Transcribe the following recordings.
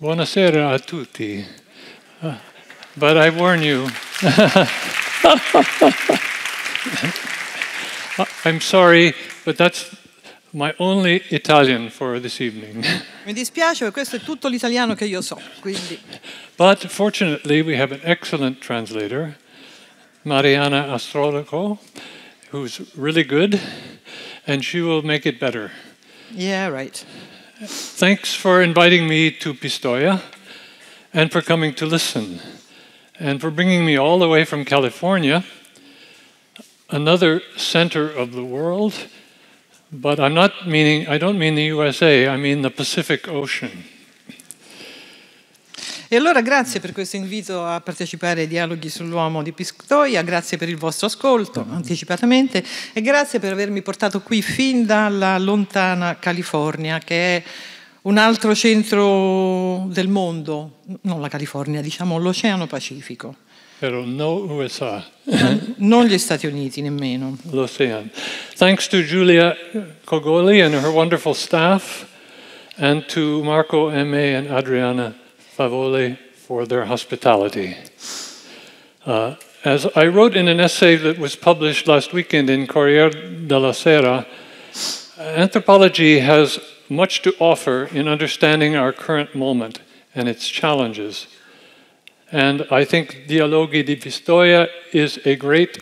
Buonasera a tutti. Uh, but I warn you, I'm sorry, but that's my only Italian for this evening. Mi dispiace, questo è tutto l'italiano che io so, quindi. But fortunately, we have an excellent translator, Mariana Astrolico, who's really good, and she will make it better. Yeah, right. Thanks for inviting me to Pistoia and for coming to listen and for bringing me all the way from California, another center of the world. But I'm not meaning, I don't mean the USA, I mean the Pacific Ocean. E allora grazie per questo invito a partecipare ai dialoghi sull'uomo di Pistoia, grazie per il vostro ascolto anticipatamente e grazie per avermi portato qui fin dalla lontana California che è un altro centro del mondo, non la California, diciamo l'Oceano Pacifico. Però no USA. Eh, non gli Stati Uniti nemmeno. L'Oceano. Thanks to Julia Cogoli and her wonderful staff and to Marco M.A. and Adriana Favole for their hospitality. Uh, as I wrote in an essay that was published last weekend in Corriere della Sera, anthropology has much to offer in understanding our current moment and its challenges. And I think Dialoghi di Pistoia is a great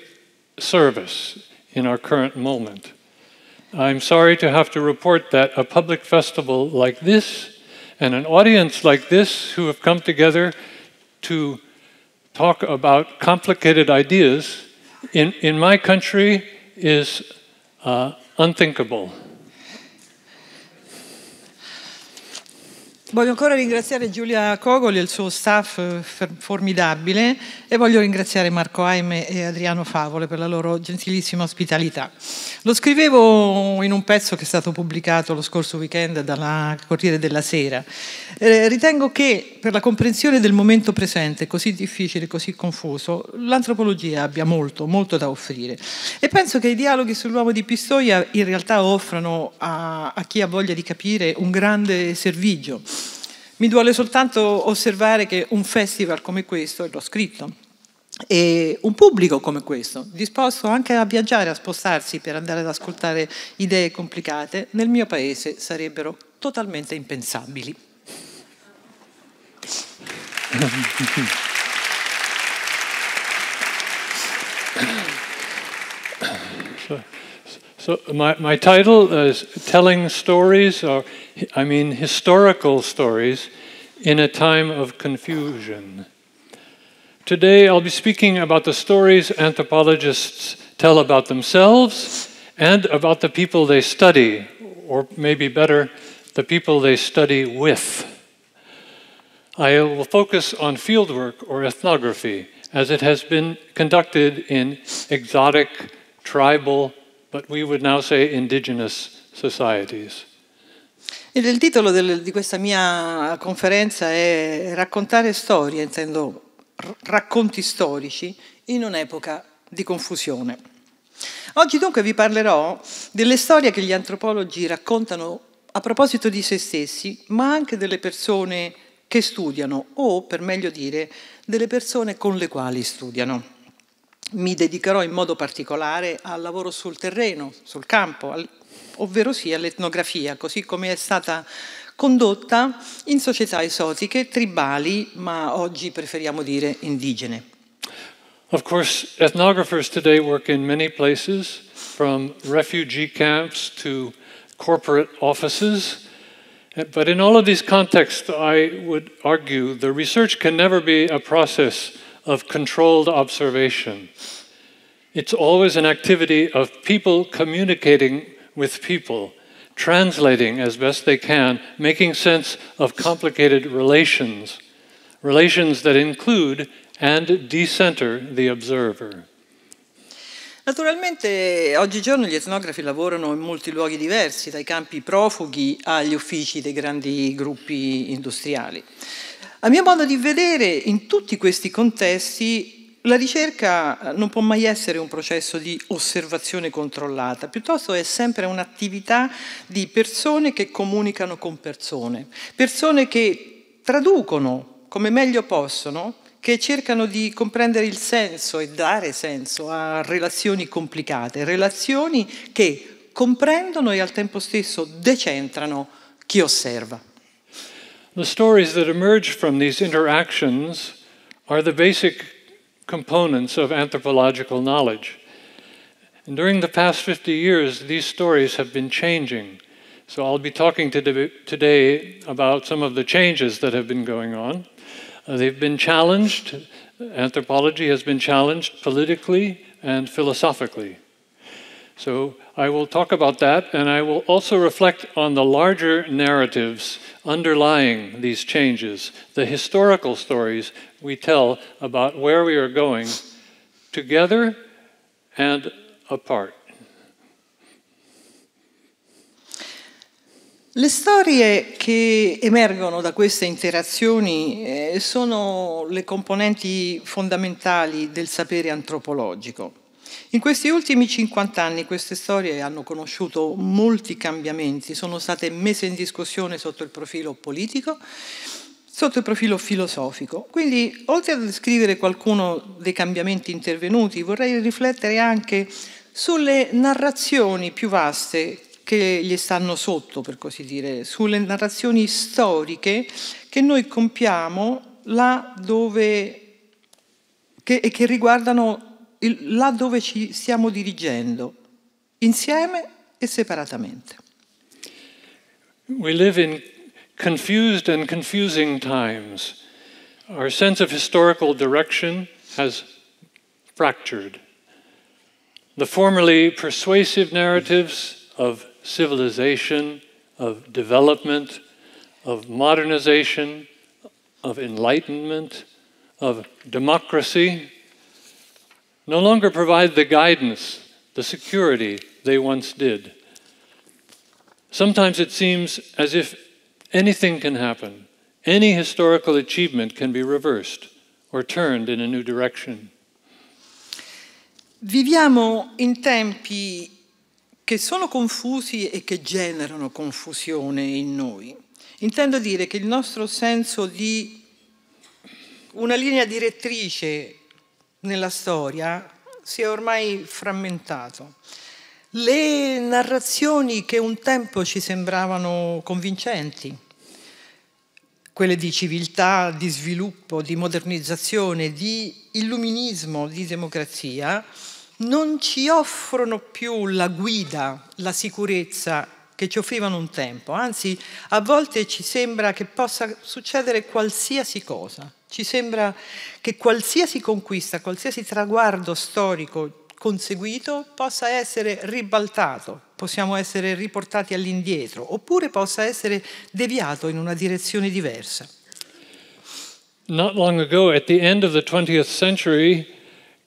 service in our current moment. I'm sorry to have to report that a public festival like this and an audience like this, who have come together to talk about complicated ideas, in, in my country is uh, unthinkable. Voglio ancora ringraziare Giulia Cogoli e il suo staff eh, formidabile e voglio ringraziare Marco Aime e Adriano Favole per la loro gentilissima ospitalità. Lo scrivevo in un pezzo che è stato pubblicato lo scorso weekend dalla Corriere della Sera. Eh, ritengo che per la comprensione del momento presente, così difficile, così confuso, l'antropologia abbia molto, molto da offrire. E penso che i dialoghi sull'uomo di Pistoia in realtà offrano a, a chi ha voglia di capire un grande servigio. Mi duole soltanto osservare che un festival come questo, e l'ho scritto, e un pubblico come questo, disposto anche a viaggiare, a spostarsi per andare ad ascoltare idee complicate, nel mio paese sarebbero totalmente impensabili. So, so my, my title is Telling Stories, or I mean historical stories, in a time of confusion. Today I'll be speaking about the stories anthropologists tell about themselves and about the people they study, or maybe better, the people they study with. I will focus on fieldwork or ethnography as it has been conducted in exotic, tribal, but we would now say indigenous societies. Il titolo del, di questa mia conferenza è Raccontare storie, intendo racconti storici in un'epoca di confusione. Oggi dunque vi parlerò delle storie che gli antropologi raccontano a proposito di se stessi, ma anche delle persone che studiano o, per meglio dire, delle persone con le quali studiano. Mi dedicherò in modo particolare al lavoro sul terreno, sul campo, ovvero sì all'etnografia, così come è stata condotta in società esotiche, tribali, ma oggi preferiamo dire indigene. Of course, ethnographers today work in many places, from refugee camps to corporate offices. Eh, but in all of these contexts, I would argue the research can never be a process of controlled observation. It's always an activity of people communicating with people, translating as best they can, making sense of complicated relations, relations that include and decenter the observer. Naturalmente oggigiorno gli etnografi lavorano in molti luoghi diversi, dai campi profughi agli uffici dei grandi gruppi industriali. A mio modo di vedere, in tutti questi contesti la ricerca eh, non può mai essere un processo di osservazione controllata, piuttosto è sempre un'attività di persone che comunicano con persone, persone che traducono come meglio possono che cercano di comprendere il senso e dare senso a relazioni complicate, relazioni che comprendono e al tempo stesso decentrano chi osserva. The stories that emerge from these interactions are the basic components of anthropological knowledge. And during the past 50 years, these stories have been changing. So I'll be talking today about some of the changes that have been going on. Uh, they've been challenged, anthropology has been challenged politically and philosophically. So I will talk about that, and I will also reflect on the larger narratives underlying these changes, the historical stories we tell about where we are going together and apart. Le storie che emergono da queste interazioni eh, sono le componenti fondamentali del sapere antropologico. In questi ultimi 50 anni queste storie hanno conosciuto molti cambiamenti, sono state messe in discussione sotto il profilo politico, sotto il profilo filosofico. Quindi, oltre a descrivere qualcuno dei cambiamenti intervenuti, vorrei riflettere anche sulle narrazioni più vaste che gli stanno sotto, per così dire, sulle narrazioni storiche che noi compiamo là dove che, e che riguardano il, là dove ci stiamo dirigendo, insieme e separatamente. We live in confused and confusing times. Our sense of historical direction has fractured. The formerly persuasive narratives of civilization, of development, of modernization, of enlightenment, of democracy no longer provide the guidance, the security they once did. Sometimes it seems as if anything can happen, any historical achievement can be reversed or turned in a new direction. Viviamo in tempi che sono confusi e che generano confusione in noi. Intendo dire che il nostro senso di una linea direttrice nella storia si è ormai frammentato. Le narrazioni che un tempo ci sembravano convincenti, quelle di civiltà, di sviluppo, di modernizzazione, di illuminismo, di democrazia, non ci offrono più la guida, la sicurezza che ci offrivano un tempo, anzi a volte ci sembra che possa succedere qualsiasi cosa. Ci sembra che qualsiasi conquista, qualsiasi traguardo storico conseguito possa essere ribaltato, possiamo essere riportati all'indietro oppure possa essere deviato in una direzione diversa. Not long ago, at the end of the 20th century,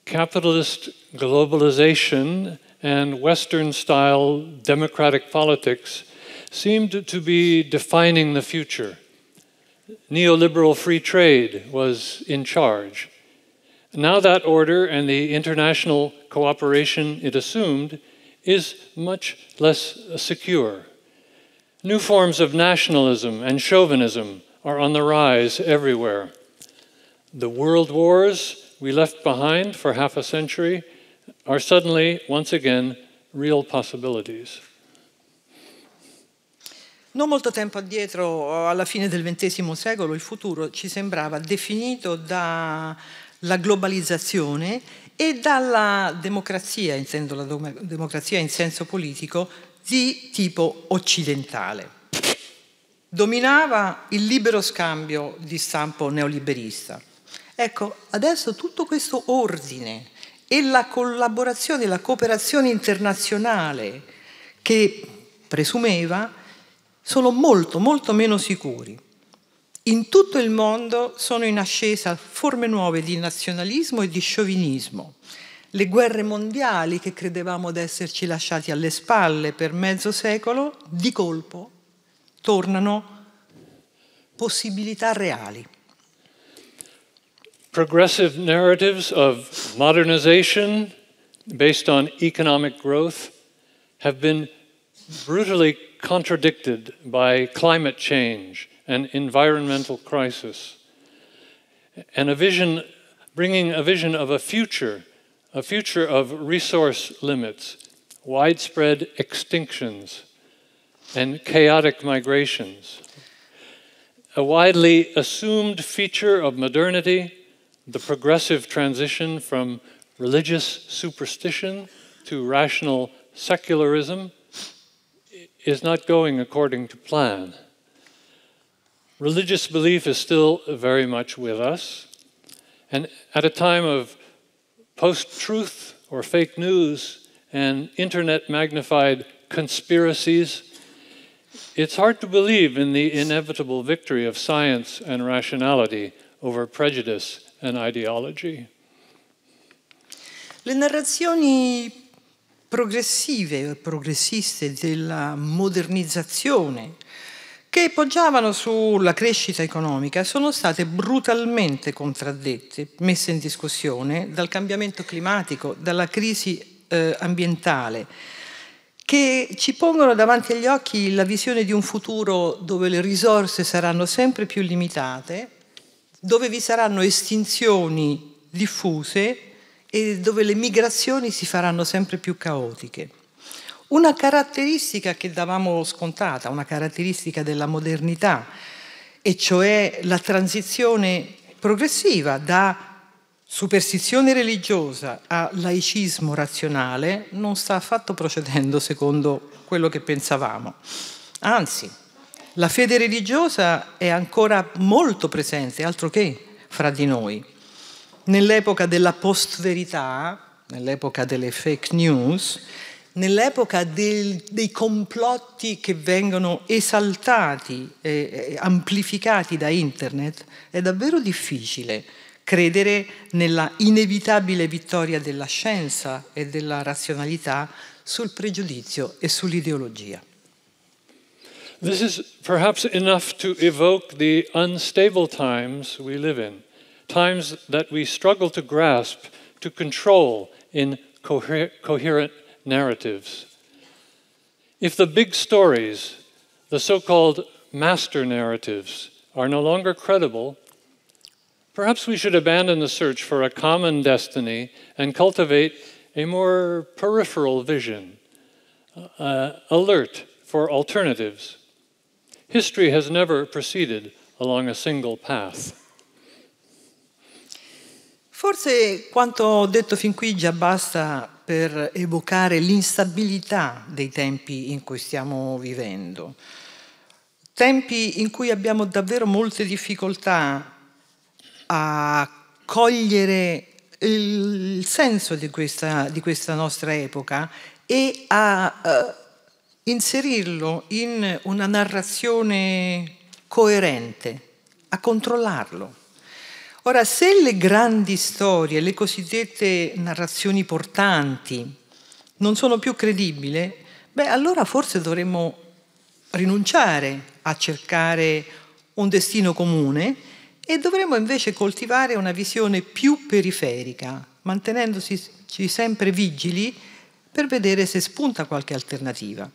capitalist globalization and Western style democratic politics seemed to be defining the future. neoliberal free trade was in charge. Now that order and the international cooperation it assumed is much less secure. New forms of nationalism and chauvinism are on the rise everywhere. The world wars we left behind for half a century are suddenly, once again, real possibilities. Non molto tempo addietro, alla fine del XX secolo, il futuro ci sembrava definito dalla globalizzazione e dalla democrazia, intendo la democrazia in senso politico, di tipo occidentale. Dominava il libero scambio di stampo neoliberista. Ecco, adesso tutto questo ordine e la collaborazione, la cooperazione internazionale che presumeva sono molto, molto meno sicuri. In tutto il mondo sono in ascesa forme nuove di nazionalismo e di sciovinismo. Le guerre mondiali che credevamo esserci lasciati alle spalle per mezzo secolo, di colpo tornano possibilità reali. Progressive narratives of modernization based on economic growth have been brutally contradicted by climate change and environmental crisis, and a vision, bringing a vision of a future, a future of resource limits, widespread extinctions, and chaotic migrations. A widely assumed feature of modernity, the progressive transition from religious superstition to rational secularism is not going according to plan. Religious belief is still very much with us. And at a time of post truth or fake news and internet magnified conspiracies, it's hard to believe in the inevitable victory of science and rationality over prejudice and ideology. Le narrazioni progressive e progressiste della modernizzazione che poggiavano sulla crescita economica sono state brutalmente contraddette, messe in discussione dal cambiamento climatico, dalla crisi eh, ambientale, che ci pongono davanti agli occhi la visione di un futuro dove le risorse saranno sempre più limitate, dove vi saranno estinzioni diffuse e dove le migrazioni si faranno sempre più caotiche. Una caratteristica che davamo scontata, una caratteristica della modernità, e cioè la transizione progressiva da superstizione religiosa a laicismo razionale, non sta affatto procedendo secondo quello che pensavamo. Anzi, la fede religiosa è ancora molto presente, altro che fra di noi nell'epoca della post-verità, nell'epoca delle fake news, nell'epoca del, dei complotti che vengono esaltati e amplificati da internet, è davvero difficile credere nella inevitabile vittoria della scienza e della razionalità sul pregiudizio e sull'ideologia. This is perhaps enough to evoke the unstable times we live in. times that we struggle to grasp, to control in coher coherent narratives. If the big stories, the so called master narratives, are no longer credible, perhaps we should abandon the search for a common destiny and cultivate a more peripheral vision, uh, alert for alternatives. History has never proceeded along a single path. Forse quanto ho detto fin qui già basta per evocare l'instabilità dei tempi in cui stiamo vivendo. Tempi in cui abbiamo davvero molte difficoltà a cogliere il senso di questa, di questa nostra epoca e a eh, inserirlo in una narrazione coerente, a controllarlo. Ora, se le grandi storie, le cosiddette narrazioni portanti, non sono più credibili, beh, allora forse dovremmo rinunciare a cercare un destino comune e dovremmo invece coltivare una visione più periferica, mantenendosi sempre vigili per vedere se spunta qualche alternativa.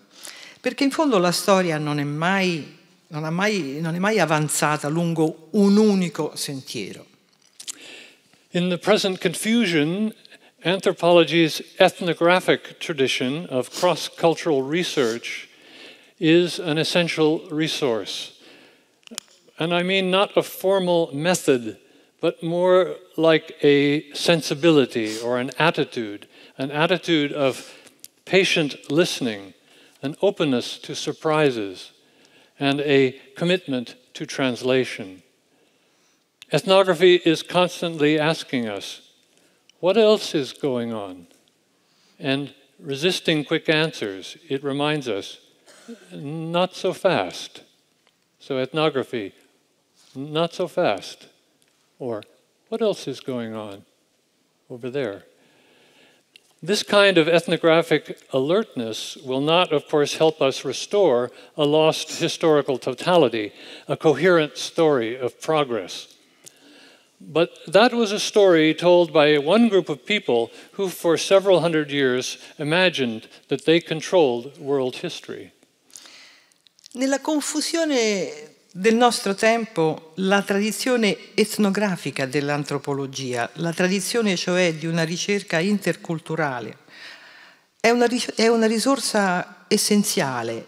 Perché in fondo la storia non è mai, non mai, non è mai avanzata lungo un unico sentiero. In the present confusion, anthropology's ethnographic tradition of cross cultural research is an essential resource. And I mean not a formal method, but more like a sensibility or an attitude, an attitude of patient listening, an openness to surprises, and a commitment to translation. Ethnography is constantly asking us, what else is going on? And resisting quick answers, it reminds us, not so fast. So, ethnography, not so fast. Or, what else is going on over there? This kind of ethnographic alertness will not, of course, help us restore a lost historical totality, a coherent story of progress. But that was a story told by one group of people who, for several hundred years, imagined that they controlled world history. Nella confusione del nostro tempo, la tradizione etnografica dell'antropologia, la tradizione cioè di una ricerca interculturale, è una, è una risorsa essenziale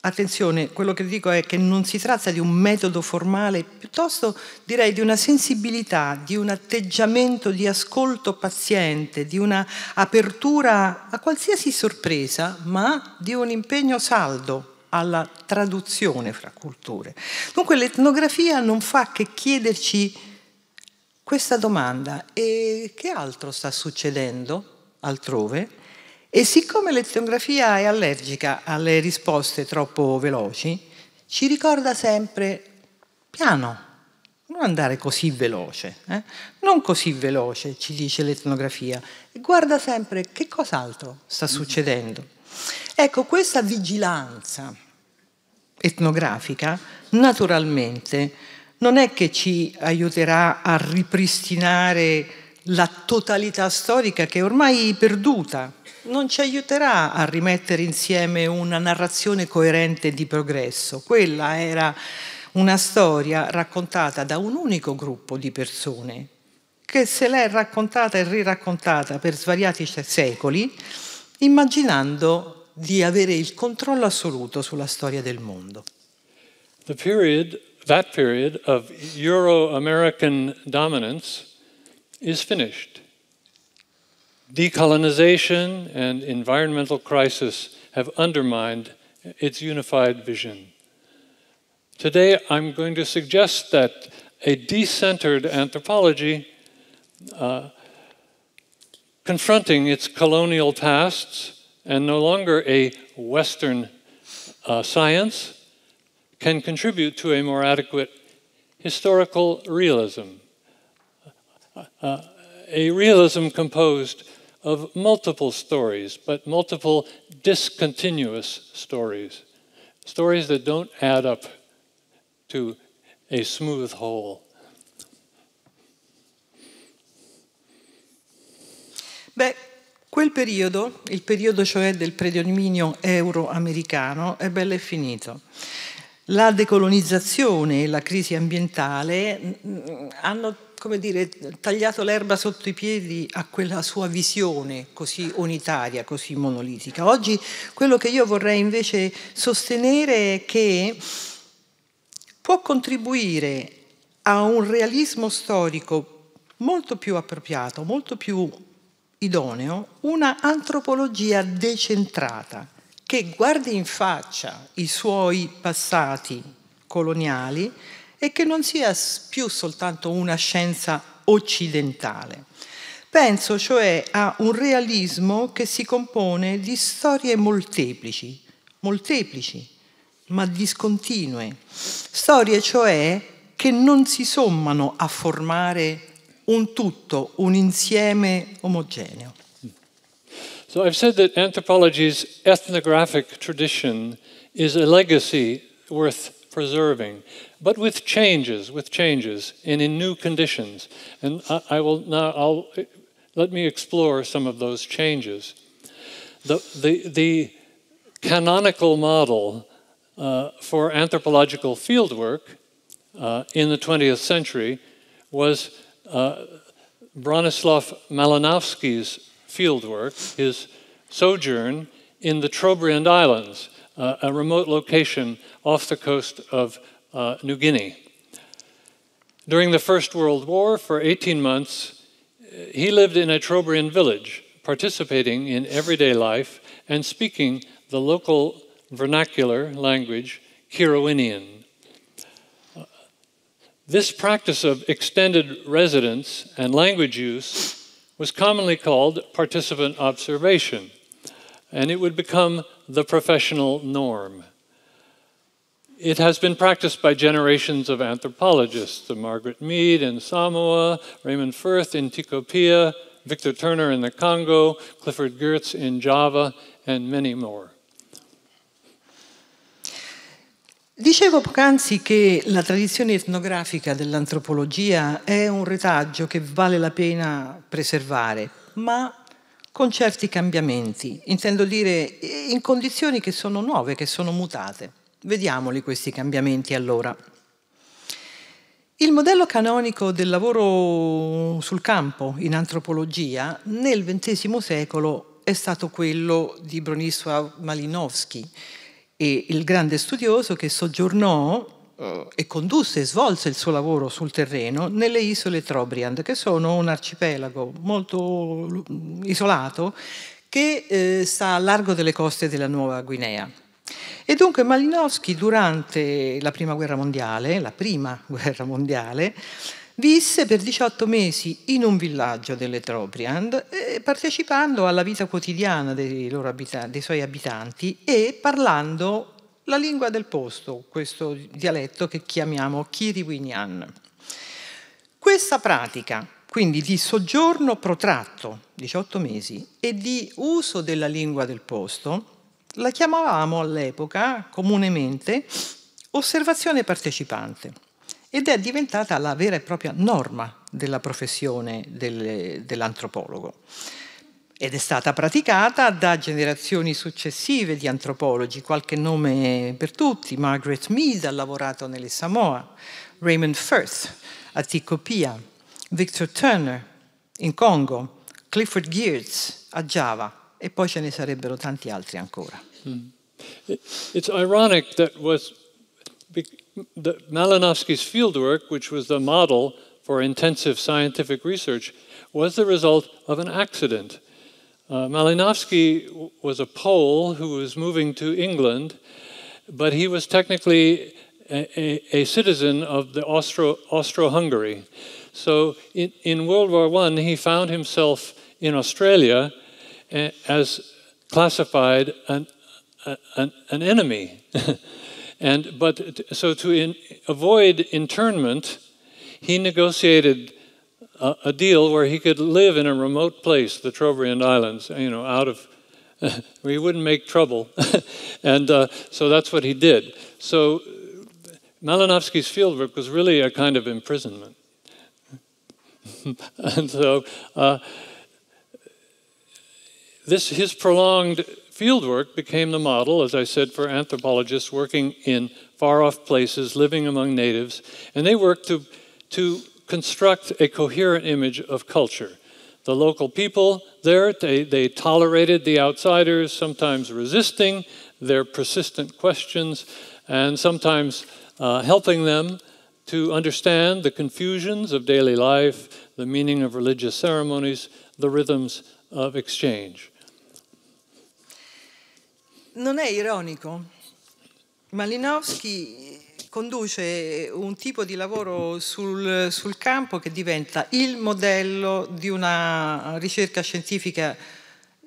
Attenzione, quello che dico è che non si tratta di un metodo formale, piuttosto direi di una sensibilità, di un atteggiamento di ascolto paziente, di una apertura a qualsiasi sorpresa, ma di un impegno saldo alla traduzione fra culture. Dunque l'etnografia non fa che chiederci questa domanda e che altro sta succedendo altrove? E siccome l'etnografia è allergica alle risposte troppo veloci, ci ricorda sempre piano, non andare così veloce, eh? non così veloce, ci dice l'etnografia, guarda sempre che cos'altro sta mm-hmm. succedendo. Ecco, questa vigilanza etnografica naturalmente non è che ci aiuterà a ripristinare la totalità storica che è ormai perduta, non ci aiuterà a rimettere insieme una narrazione coerente di progresso. Quella era una storia raccontata da un unico gruppo di persone che se l'è raccontata e riraccontata per svariati secoli, immaginando di avere il controllo assoluto sulla storia del mondo. The period, that period of Euro-American dominance is finished. Decolonization and environmental crisis have undermined its unified vision. Today, I'm going to suggest that a decentered anthropology uh, confronting its colonial pasts and no longer a Western uh, science can contribute to a more adequate historical realism, uh, uh a realism composed of multiple stories, but multiple discontinuous stories, stories that don't add up to a smooth whole. Beh, quel periodo, il periodo cioè del predominio euro-americano, è bello e finito. La decolonizzazione e la crisi ambientale mm, mm, hanno come dire, tagliato l'erba sotto i piedi a quella sua visione così unitaria, così monolitica. Oggi quello che io vorrei invece sostenere è che può contribuire a un realismo storico molto più appropriato, molto più idoneo, una antropologia decentrata che guardi in faccia i suoi passati coloniali, e che non sia più soltanto una scienza occidentale. Penso cioè a un realismo che si compone di storie molteplici, molteplici, ma discontinue, storie cioè che non si sommano a formare un tutto, un insieme omogeneo. So I've said that anthropology's ethnographic tradition is a legacy worth preserving, but with changes, with changes, and in new conditions. And I, I will now, I'll, let me explore some of those changes. The, the, the canonical model uh, for anthropological fieldwork uh, in the 20th century was uh, Bronislaw Malinowski's fieldwork, his sojourn in the Trobriand Islands, uh, a remote location off the coast of uh, New Guinea. During the First World War, for 18 months, he lived in a Trobriand village, participating in everyday life and speaking the local vernacular language, Kirowinian. Uh, this practice of extended residence and language use was commonly called participant observation and it would become the professional norm. It has been practiced by generations of anthropologists, Margaret Mead in Samoa, Raymond Firth in Tikopia, Victor Turner in the Congo, Clifford Geertz in Java, and many more. Dicevo poc'anzi che la tradizione etnografica dell'antropologia è un retaggio che vale la pena preservare, ma con certi cambiamenti, intendo dire in condizioni che sono nuove, che sono mutate. Vediamoli questi cambiamenti allora. Il modello canonico del lavoro sul campo in antropologia nel XX secolo è stato quello di Bronisław Malinowski, il grande studioso che soggiornò e condusse e svolse il suo lavoro sul terreno nelle isole Trobriand, che sono un arcipelago molto isolato che eh, sta a largo delle coste della Nuova Guinea. E dunque Malinowski durante la Prima Guerra Mondiale, la Prima Guerra Mondiale, visse per 18 mesi in un villaggio delle Trobriand, eh, partecipando alla vita quotidiana dei, abita dei suoi abitanti e parlando la lingua del posto, questo dialetto che chiamiamo Kiriwinian. Questa pratica, quindi di soggiorno protratto, 18 mesi, e di uso della lingua del posto, la chiamavamo all'epoca comunemente osservazione partecipante ed è diventata la vera e propria norma della professione del, dell'antropologo ed è stata praticata da generazioni successive di antropologi, qualche nome per tutti, Margaret Mead ha lavorato nelle Samoa, Raymond Firth a Ticopia, Victor Turner in Congo, Clifford Geertz a Java e poi ce ne sarebbero tanti altri ancora. Mm. It's ironic that was that Malinowski's fieldwork, which was the model for intensive scientific research, was the result of an accident. Uh, Malinowski was a Pole who was moving to England, but he was technically a, a, a citizen of the Austro, hungary So in, in World War I, he found himself in Australia eh, as classified an, an, an enemy. and, but so to in, avoid internment, he negotiated a, a deal where he could live in a remote place, the Trobriand Islands, you know, out of, he wouldn't make trouble. and uh, so that's what he did. So Malinowski's fieldwork was really a kind of imprisonment. and so uh, this, his prolonged fieldwork became the model, as I said, for anthropologists working in far off places, living among natives, and they worked to, to construct a coherent image of culture. The local people there, they, they tolerated the outsiders, sometimes resisting their persistent questions, and sometimes uh, helping them to understand the confusions of daily life, the meaning of religious ceremonies, the rhythms of exchange. Non è ironico. Malinowski conduce un tipo di lavoro sul, sul, campo che diventa il modello di una ricerca scientifica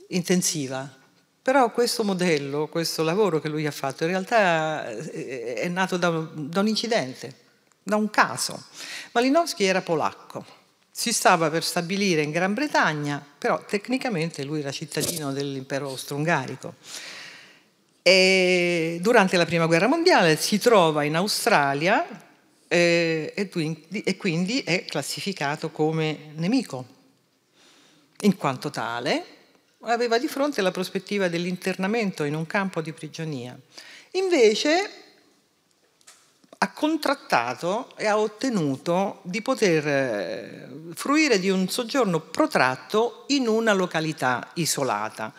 intensiva. Però questo modello, questo lavoro che lui ha fatto, in realtà eh, è nato da un, da un incidente, da un caso. Malinowski era polacco, si stava per stabilire in Gran Bretagna, però tecnicamente lui era cittadino dell'impero austro-ungarico e durante la Prima Guerra Mondiale si trova in Australia eh, e quindi è classificato come nemico. In quanto tale, aveva di fronte la prospettiva dell'internamento in un campo di prigionia. Invece ha contrattato e ha ottenuto di poter eh, fruire di un soggiorno protratto in una località isolata,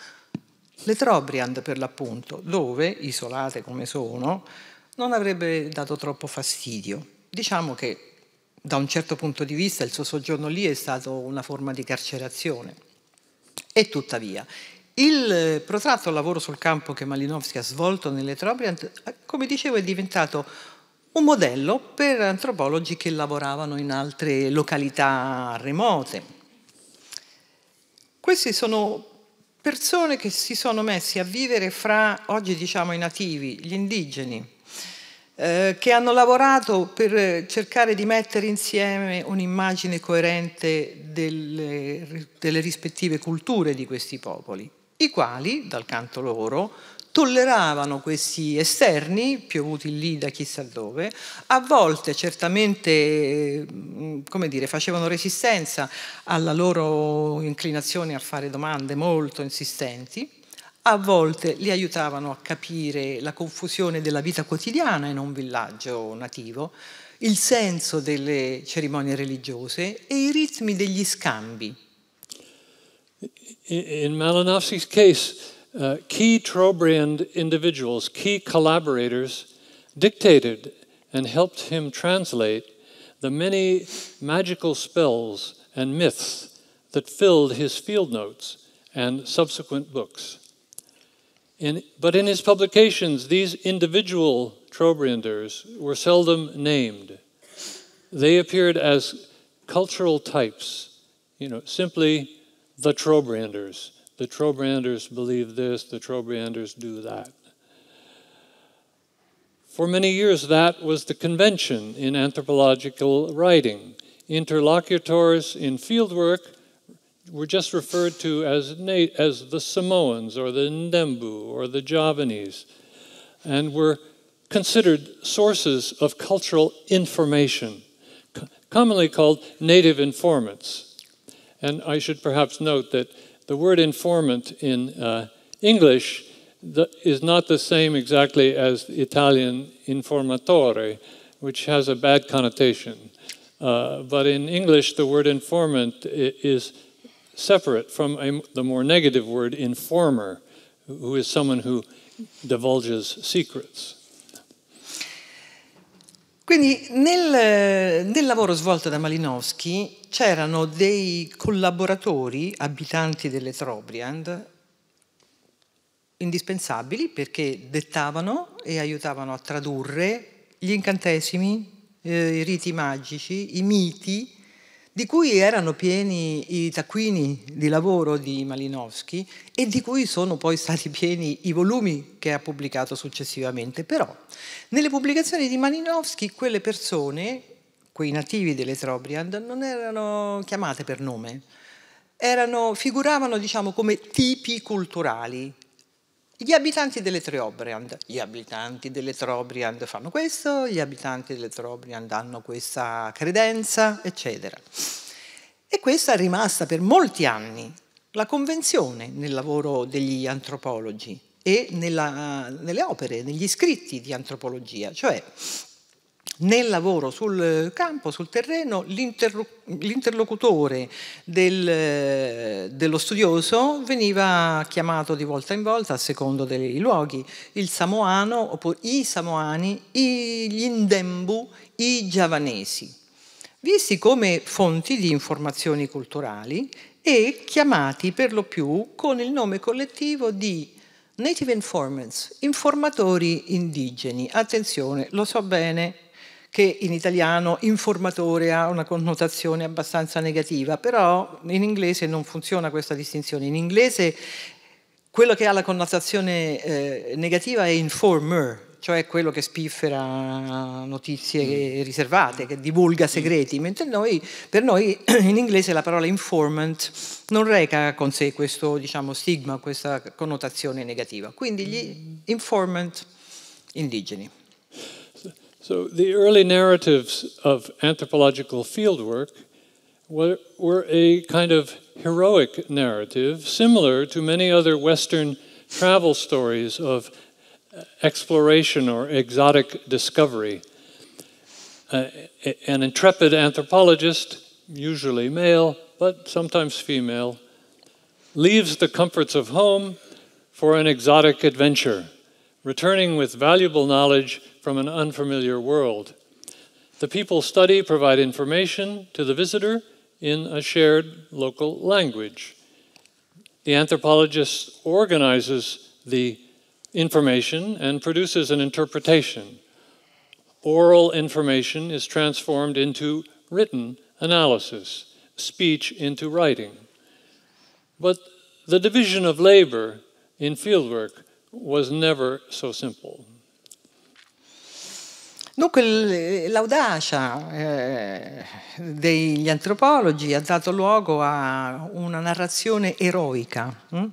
le Trobriand per l'appunto, dove, isolate come sono, non avrebbe dato troppo fastidio. Diciamo che da un certo punto di vista il suo soggiorno lì è stato una forma di carcerazione. E tuttavia, il protratto lavoro sul campo che Malinowski ha svolto nelle Trobriand, come dicevo, è diventato un modello per antropologi che lavoravano in altre località remote. Questi sono persone che si sono messi a vivere fra, oggi diciamo i nativi, gli indigeni, eh, che hanno lavorato per cercare di mettere insieme un'immagine coerente delle, delle rispettive culture di questi popoli, i quali, dal canto loro, tolleravano questi esterni, piovuti lì da chissà dove, a volte certamente come dire, facevano resistenza alla loro inclinazione a fare domande molto insistenti, a volte li aiutavano a capire la confusione della vita quotidiana in un villaggio nativo, il senso delle cerimonie religiose e i ritmi degli scambi. In Malinowski's case, uh, key Trobriand individuals, key collaborators, dictated and helped him translate the many magical spells and myths that filled his field notes and subsequent books. In, but in his publications, these individual Trobrianders were seldom named. They appeared as cultural types, you know, simply the Trobrianders the Trobranders believe this, the Trobranders do that. For many years, that was the convention in anthropological writing. Interlocutors in fieldwork were just referred to as, as the Samoans or the Ndembu or the Javanese and were considered sources of cultural information, commonly called native informants. And I should perhaps note that the word informant in uh, English the, is not the same exactly as Italian informatore, which has a bad connotation. Uh, but in English, the word informant is separate from a, the more negative word informer, who is someone who divulges secrets. Quindi nel, nel, lavoro svolto da Malinowski c'erano dei collaboratori abitanti delle Trobriand indispensabili perché dettavano e aiutavano a tradurre gli incantesimi, eh, i riti magici, i miti di cui erano pieni i taccuini di lavoro di Malinowski e di cui sono poi stati pieni i volumi che ha pubblicato successivamente. Però nelle pubblicazioni di Malinowski quelle persone, quei nativi delle dell'Etrobriand, non erano chiamate per nome, erano, figuravano diciamo, come tipi culturali, gli abitanti delle Treobriand, gli abitanti delle Trobriand fanno questo, gli abitanti delle Trobriand hanno questa credenza, eccetera. E questa è rimasta per molti anni la convenzione nel lavoro degli antropologi e nella, nelle opere, negli scritti di antropologia, cioè nel lavoro sul campo, sul terreno, l'interlocutore del, dello studioso veniva chiamato di volta in volta a secondo dei luoghi, il samoano oppure i samoani, gli indembu, i giavanesi, visti come fonti di informazioni culturali e chiamati per lo più con il nome collettivo di Native Informants, informatori indigeni. Attenzione, lo so bene, che in italiano informatore ha una connotazione abbastanza negativa, però in inglese non funziona questa distinzione. In inglese quello che ha la connotazione eh, negativa è informer, cioè quello che spiffera notizie mm. riservate, che divulga mm. segreti, mentre noi, per noi in inglese la parola informant non reca con sé questo diciamo, stigma, questa connotazione negativa. Quindi gli mm. informant indigeni. So the early narratives of anthropological fieldwork were, were a kind of heroic narrative, similar to many other Western travel stories of uh, exploration or exotic discovery. Uh, an intrepid anthropologist, usually male, but sometimes female, leaves the comforts of home for an exotic adventure, returning with valuable knowledge from an unfamiliar world. The people study provide information to the visitor in a shared local language. The anthropologist organizes the information and produces an interpretation. Oral information is transformed into written analysis, speech into writing. But the division of labor in fieldwork was never so simple. Dunque l'audacia eh, degli antropologi ha dato luogo a una narrazione eroica, hm?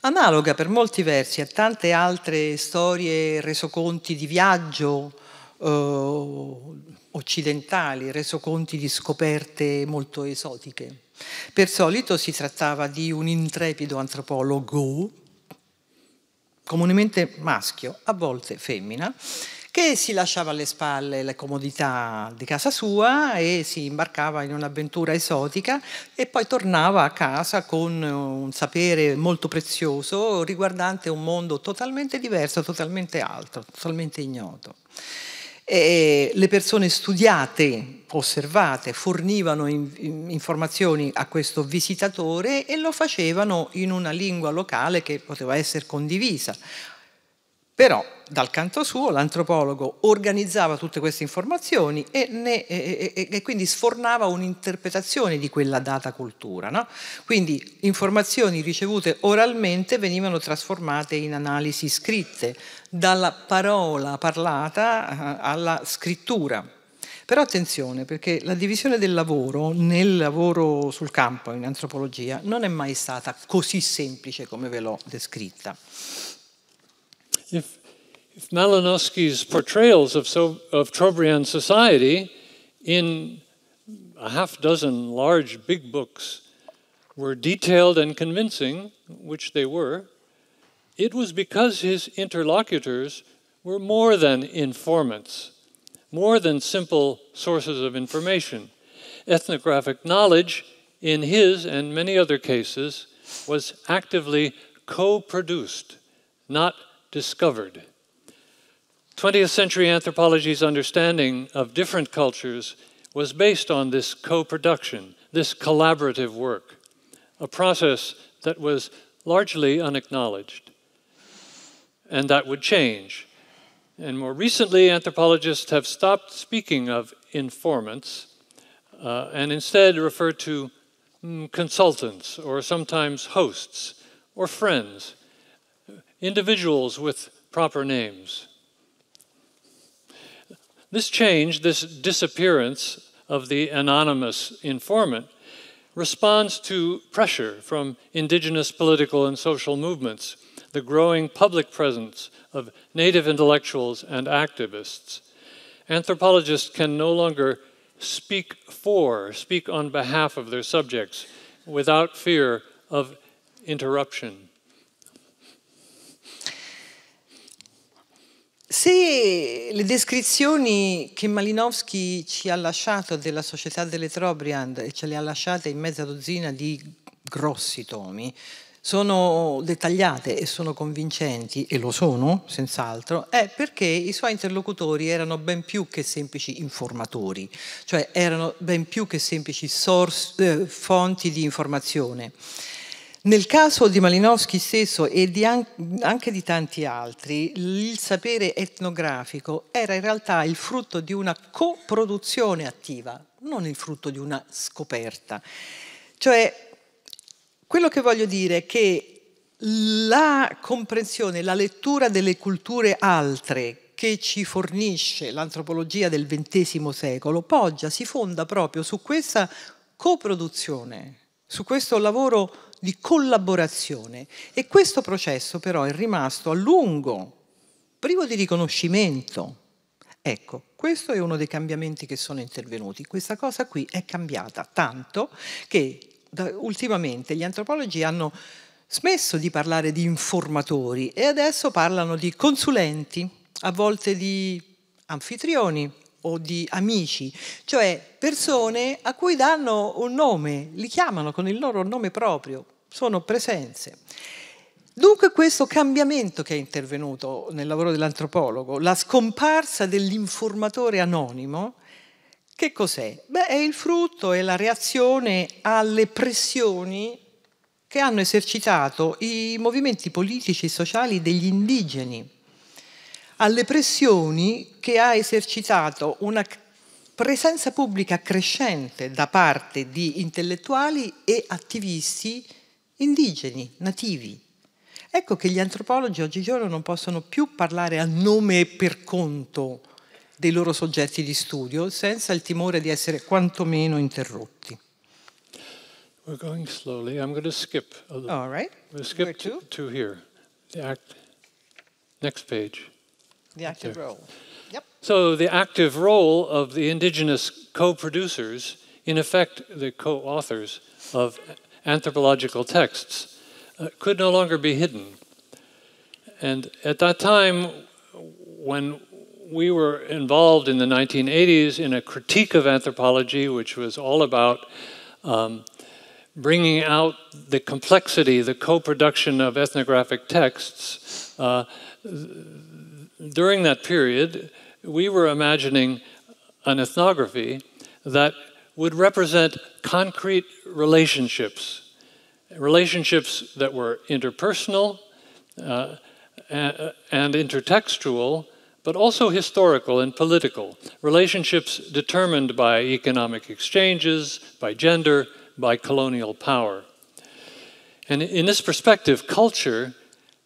analoga per molti versi a tante altre storie, resoconti di viaggio eh, occidentali, resoconti di scoperte molto esotiche. Per solito si trattava di un intrepido antropologo, comunemente maschio, a volte femmina, che si lasciava alle spalle le comodità di casa sua e si imbarcava in un'avventura esotica e poi tornava a casa con un sapere molto prezioso riguardante un mondo totalmente diverso, totalmente altro, totalmente ignoto. E le persone studiate, osservate, fornivano informazioni a questo visitatore e lo facevano in una lingua locale che poteva essere condivisa. Però dal canto suo l'antropologo organizzava tutte queste informazioni e, ne, e, e, e quindi sfornava un'interpretazione di quella data cultura. No? Quindi informazioni ricevute oralmente venivano trasformate in analisi scritte, dalla parola parlata eh, alla scrittura. Però attenzione, perché la divisione del lavoro nel lavoro sul campo in antropologia non è mai stata così semplice come ve l'ho descritta. Malinowski's portrayals of, so, of Trobriand society in a half dozen large big books were detailed and convincing, which they were, it was because his interlocutors were more than informants, more than simple sources of information. Ethnographic knowledge, in his and many other cases, was actively co produced, not discovered. 20th century anthropology's understanding of different cultures was based on this co production, this collaborative work, a process that was largely unacknowledged. And that would change. And more recently, anthropologists have stopped speaking of informants uh, and instead refer to mm, consultants or sometimes hosts or friends, individuals with proper names. This change, this disappearance of the anonymous informant, responds to pressure from indigenous political and social movements, the growing public presence of native intellectuals and activists. Anthropologists can no longer speak for, speak on behalf of their subjects without fear of interruption. Se le descrizioni che Malinowski ci ha lasciato della società delle Trobriand e ce le ha lasciate in mezza dozzina di grossi tomi, sono dettagliate e sono convincenti, e lo sono senz'altro, è perché i suoi interlocutori erano ben più che semplici informatori, cioè erano ben più che semplici source, eh, fonti di informazione. Nel caso di Malinowski stesso e di anche di tanti altri, il sapere etnografico era in realtà il frutto di una coproduzione attiva, non il frutto di una scoperta. Cioè, quello che voglio dire è che la comprensione, la lettura delle culture altre che ci fornisce l'antropologia del XX secolo poggia, si fonda proprio su questa coproduzione, su questo lavoro di collaborazione e questo processo però è rimasto a lungo privo di riconoscimento. Ecco, questo è uno dei cambiamenti che sono intervenuti. Questa cosa qui è cambiata tanto che ultimamente gli antropologi hanno smesso di parlare di informatori e adesso parlano di consulenti, a volte di anfitrioni, o di amici, cioè persone a cui danno un nome, li chiamano con il loro nome proprio, sono presenze. Dunque questo cambiamento che è intervenuto nel lavoro dell'antropologo, la scomparsa dell'informatore anonimo, che cos'è? Beh, è il frutto, e la reazione alle pressioni che hanno esercitato i movimenti politici e sociali degli indigeni alle pressioni che ha esercitato una presenza pubblica crescente da parte di intellettuali e attivisti indigeni, nativi. Ecco che gli antropologi oggigiorno non possono più parlare a nome e per conto dei loro soggetti di studio senza il timore di essere quantomeno interrotti. We're going slowly. I'm going to skip a little. All right. We'll skip to, to here. The act. Next page. The active role. Yep. So the active role of the indigenous co-producers, in effect the co-authors of anthropological texts, uh, could no longer be hidden. And at that time, when we were involved in the 1980s in a critique of anthropology, which was all about um, bringing out the complexity, the co production of ethnographic texts, uh, during that period, we were imagining an ethnography that would represent concrete relationships, relationships that were interpersonal uh, and intertextual, but also historical and political, relationships determined by economic exchanges, by gender, by colonial power. And in this perspective, culture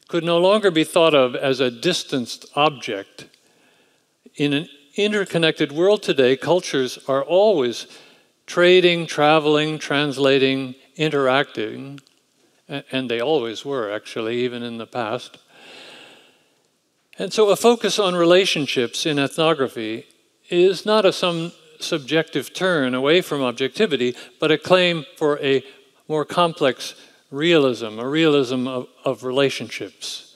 could no longer be thought of as a distanced object. In an interconnected world today, cultures are always trading, traveling, translating, interacting, and they always were actually, even in the past. And so a focus on relationships in ethnography is not a some subjective turn away from objectivity, but a claim for a more complex realism, a realism of, of relationships.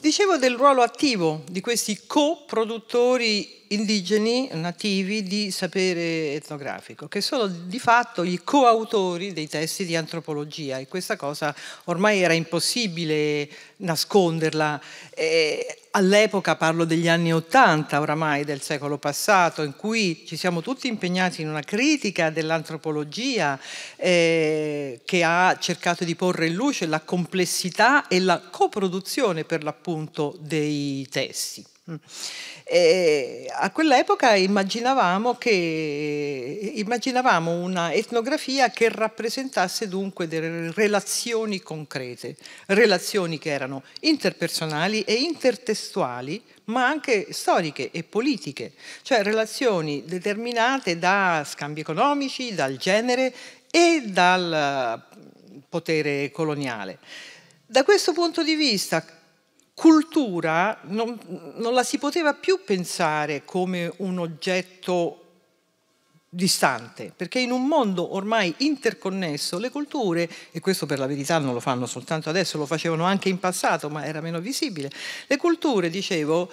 Dicevo del ruolo attivo di questi co-produttori indigeni nativi di sapere etnografico, che sono di fatto i coautori dei testi di antropologia e questa cosa ormai era impossibile nasconderla. Eh, all'epoca, parlo degli anni Ottanta oramai del secolo passato, in cui ci siamo tutti impegnati in una critica dell'antropologia eh, che ha cercato di porre in luce la complessità e la coproduzione per l'appunto dei testi. E eh, a quell'epoca immaginavamo, che, immaginavamo una etnografia che rappresentasse dunque delle relazioni concrete, relazioni che erano interpersonali e intertestuali, ma anche storiche e politiche, cioè relazioni determinate da scambi economici, dal genere e dal potere coloniale. Da questo punto di vista cultura non, non la si poteva più pensare come un oggetto distante, perché in un mondo ormai interconnesso le culture, e questo per la verità non lo fanno soltanto adesso, lo facevano anche in passato, ma era meno visibile, le culture, dicevo,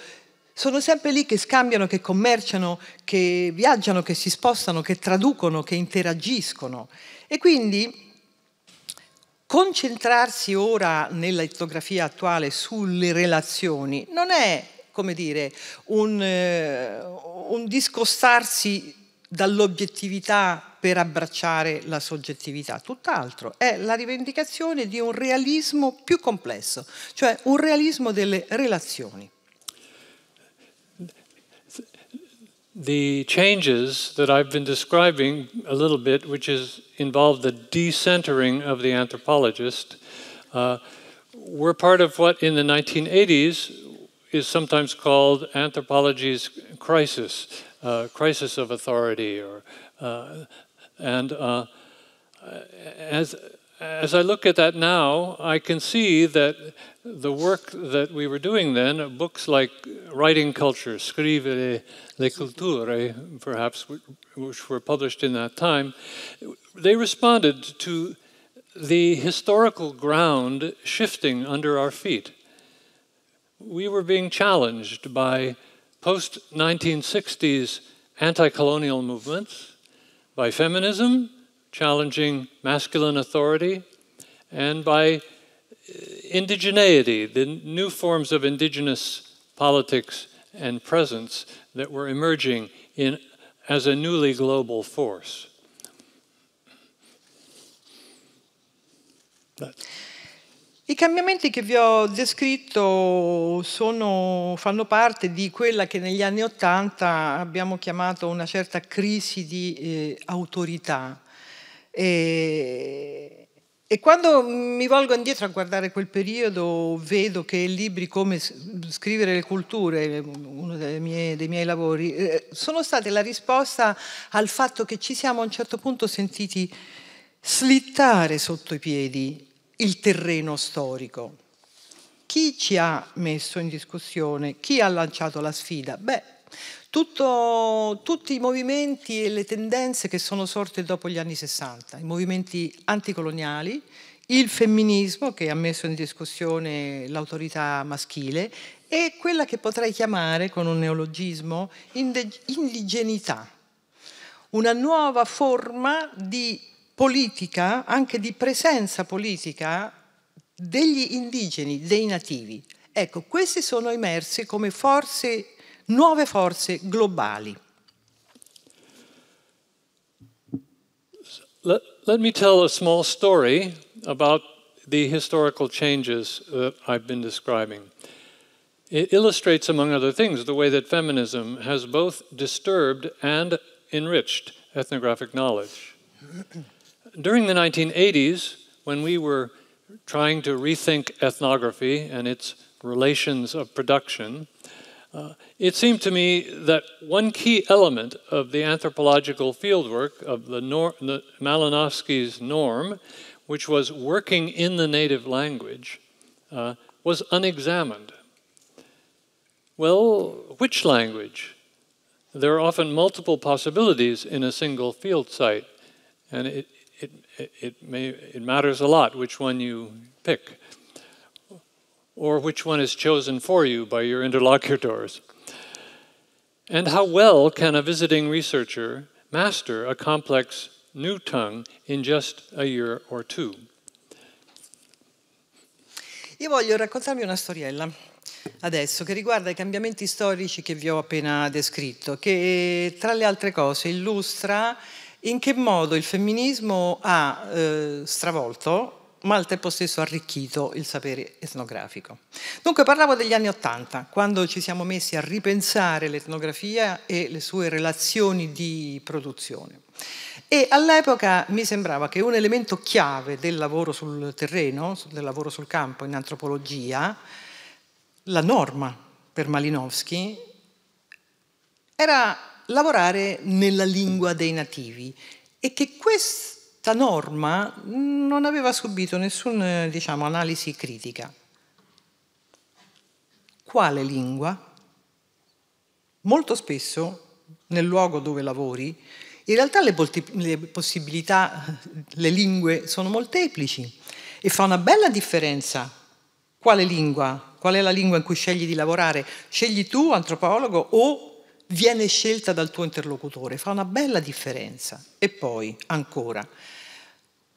sono sempre lì che scambiano, che commerciano, che viaggiano, che si spostano, che traducono, che interagiscono. E quindi concentrarsi ora nella etnografia attuale sulle relazioni non è, come dire, un, eh, un discostarsi dall'obiettività per abbracciare la soggettività, tutt'altro, è la rivendicazione di un realismo più complesso, cioè un realismo delle relazioni. the changes that I've been describing a little bit, which is involved the decentering of the anthropologist, uh, were part of what in the 1980s is sometimes called anthropology's crisis, uh, crisis of authority, or uh, and uh, as as I look at that now, I can see that the work that we were doing then, books like Writing Culture, Scrivere le Culture, perhaps, which were published in that time, they responded to the historical ground shifting under our feet. We were being challenged by post 1960s anti colonial movements, by feminism, challenging masculine authority, and by uh, indigeneity, the new forms of indigenous politics and presence that were emerging in, as a newly global force. That's I cambiamenti che vi ho descritto sono, fanno parte di quella che negli anni Ottanta abbiamo chiamato una certa crisi di eh, autorità, E, e quando mi volgo indietro a guardare quel periodo, vedo che libri come Scrivere le culture, uno dei miei, dei miei lavori, eh, sono state la risposta al fatto che ci siamo a un certo punto sentiti slittare sotto i piedi il terreno storico. Chi ci ha messo in discussione? Chi ha lanciato la sfida? Beh, tutto, tutti i movimenti e le tendenze che sono sorte dopo gli anni 60, i movimenti anticoloniali, il femminismo che ha messo in discussione l'autorità maschile e quella che potrei chiamare, con un neologismo, indigenità, una nuova forma di politica, anche di presenza politica degli indigeni, dei nativi. Ecco, questi sono emersi come forze nuove forze globali. Let, let me tell a small story about the historical changes that I've been describing. It illustrates, among other things, the way that feminism has both disturbed and enriched ethnographic knowledge. During the 1980s, when we were trying to rethink ethnography and its relations of production, uh, it seemed to me that one key element of the anthropological fieldwork of the, nor- the Malinowski's norm, which was working in the native language, uh, was unexamined. Well, which language? There are often multiple possibilities in a single field site, and it, it, it, may, it matters a lot which one you pick. or which one is chosen for you by your interlocutors? And how well can a visiting researcher master a complex new tongue in just a year or two? Io voglio raccontarvi una storiella adesso che riguarda i cambiamenti storici che vi ho appena descritto, che tra le altre cose illustra in che modo il femminismo ha eh, stravolto ma al tempo stesso arricchito il sapere etnografico. Dunque parlavo degli anni Ottanta, quando ci siamo messi a ripensare l'etnografia e le sue relazioni di produzione. E all'epoca mi sembrava che un elemento chiave del lavoro sul terreno, del lavoro sul campo in antropologia, la norma per Malinowski, era lavorare nella lingua dei nativi e che questo questa norma non aveva subito nessuna diciamo, analisi critica. Quale lingua? Molto spesso nel luogo dove lavori, in realtà le, le possibilità, le lingue sono molteplici e fa una bella differenza quale lingua, qual è la lingua in cui scegli di lavorare. Scegli tu, antropologo, o viene scelta dal tuo interlocutore, fa una bella differenza. E poi, ancora,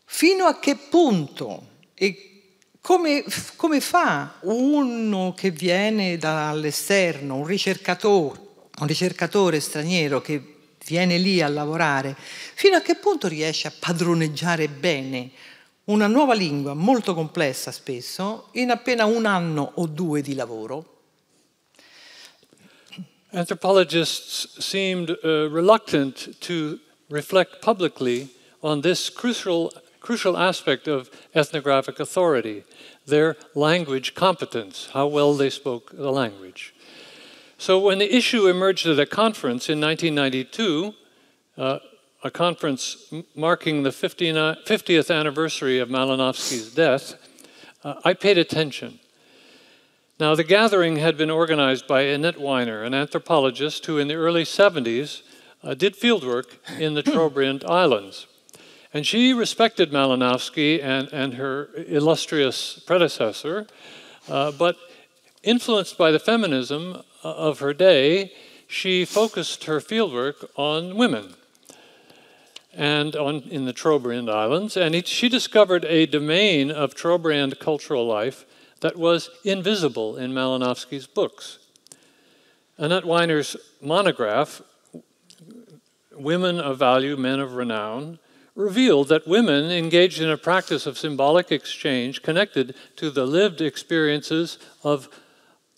fino a che punto e come, come fa uno che viene dall'esterno, un ricercatore, un ricercatore straniero che viene lì a lavorare, fino a che punto riesce a padroneggiare bene una nuova lingua molto complessa spesso in appena un anno o due di lavoro? Anthropologists seemed uh, reluctant to reflect publicly on this crucial, crucial aspect of ethnographic authority, their language competence, how well they spoke the language. So when the issue emerged at a conference in 1992, uh, a conference marking the 50th anniversary of Malinowski's death, uh, I paid attention. Now, the gathering had been organized by Annette Weiner, an anthropologist who, in the early 70s, uh, did fieldwork in the Trobriand Islands. And she respected Malinowski and, and her illustrious predecessor, uh, but influenced by the feminism uh, of her day, she focused her fieldwork on women and on, in the Trobriand Islands, and she discovered a domain of Trobriand cultural life that was invisible in Malinowski's books. Annette Weiner's monograph, Women of Value, Men of Renown, revealed that women engaged in a practice of symbolic exchange connected to the lived experiences of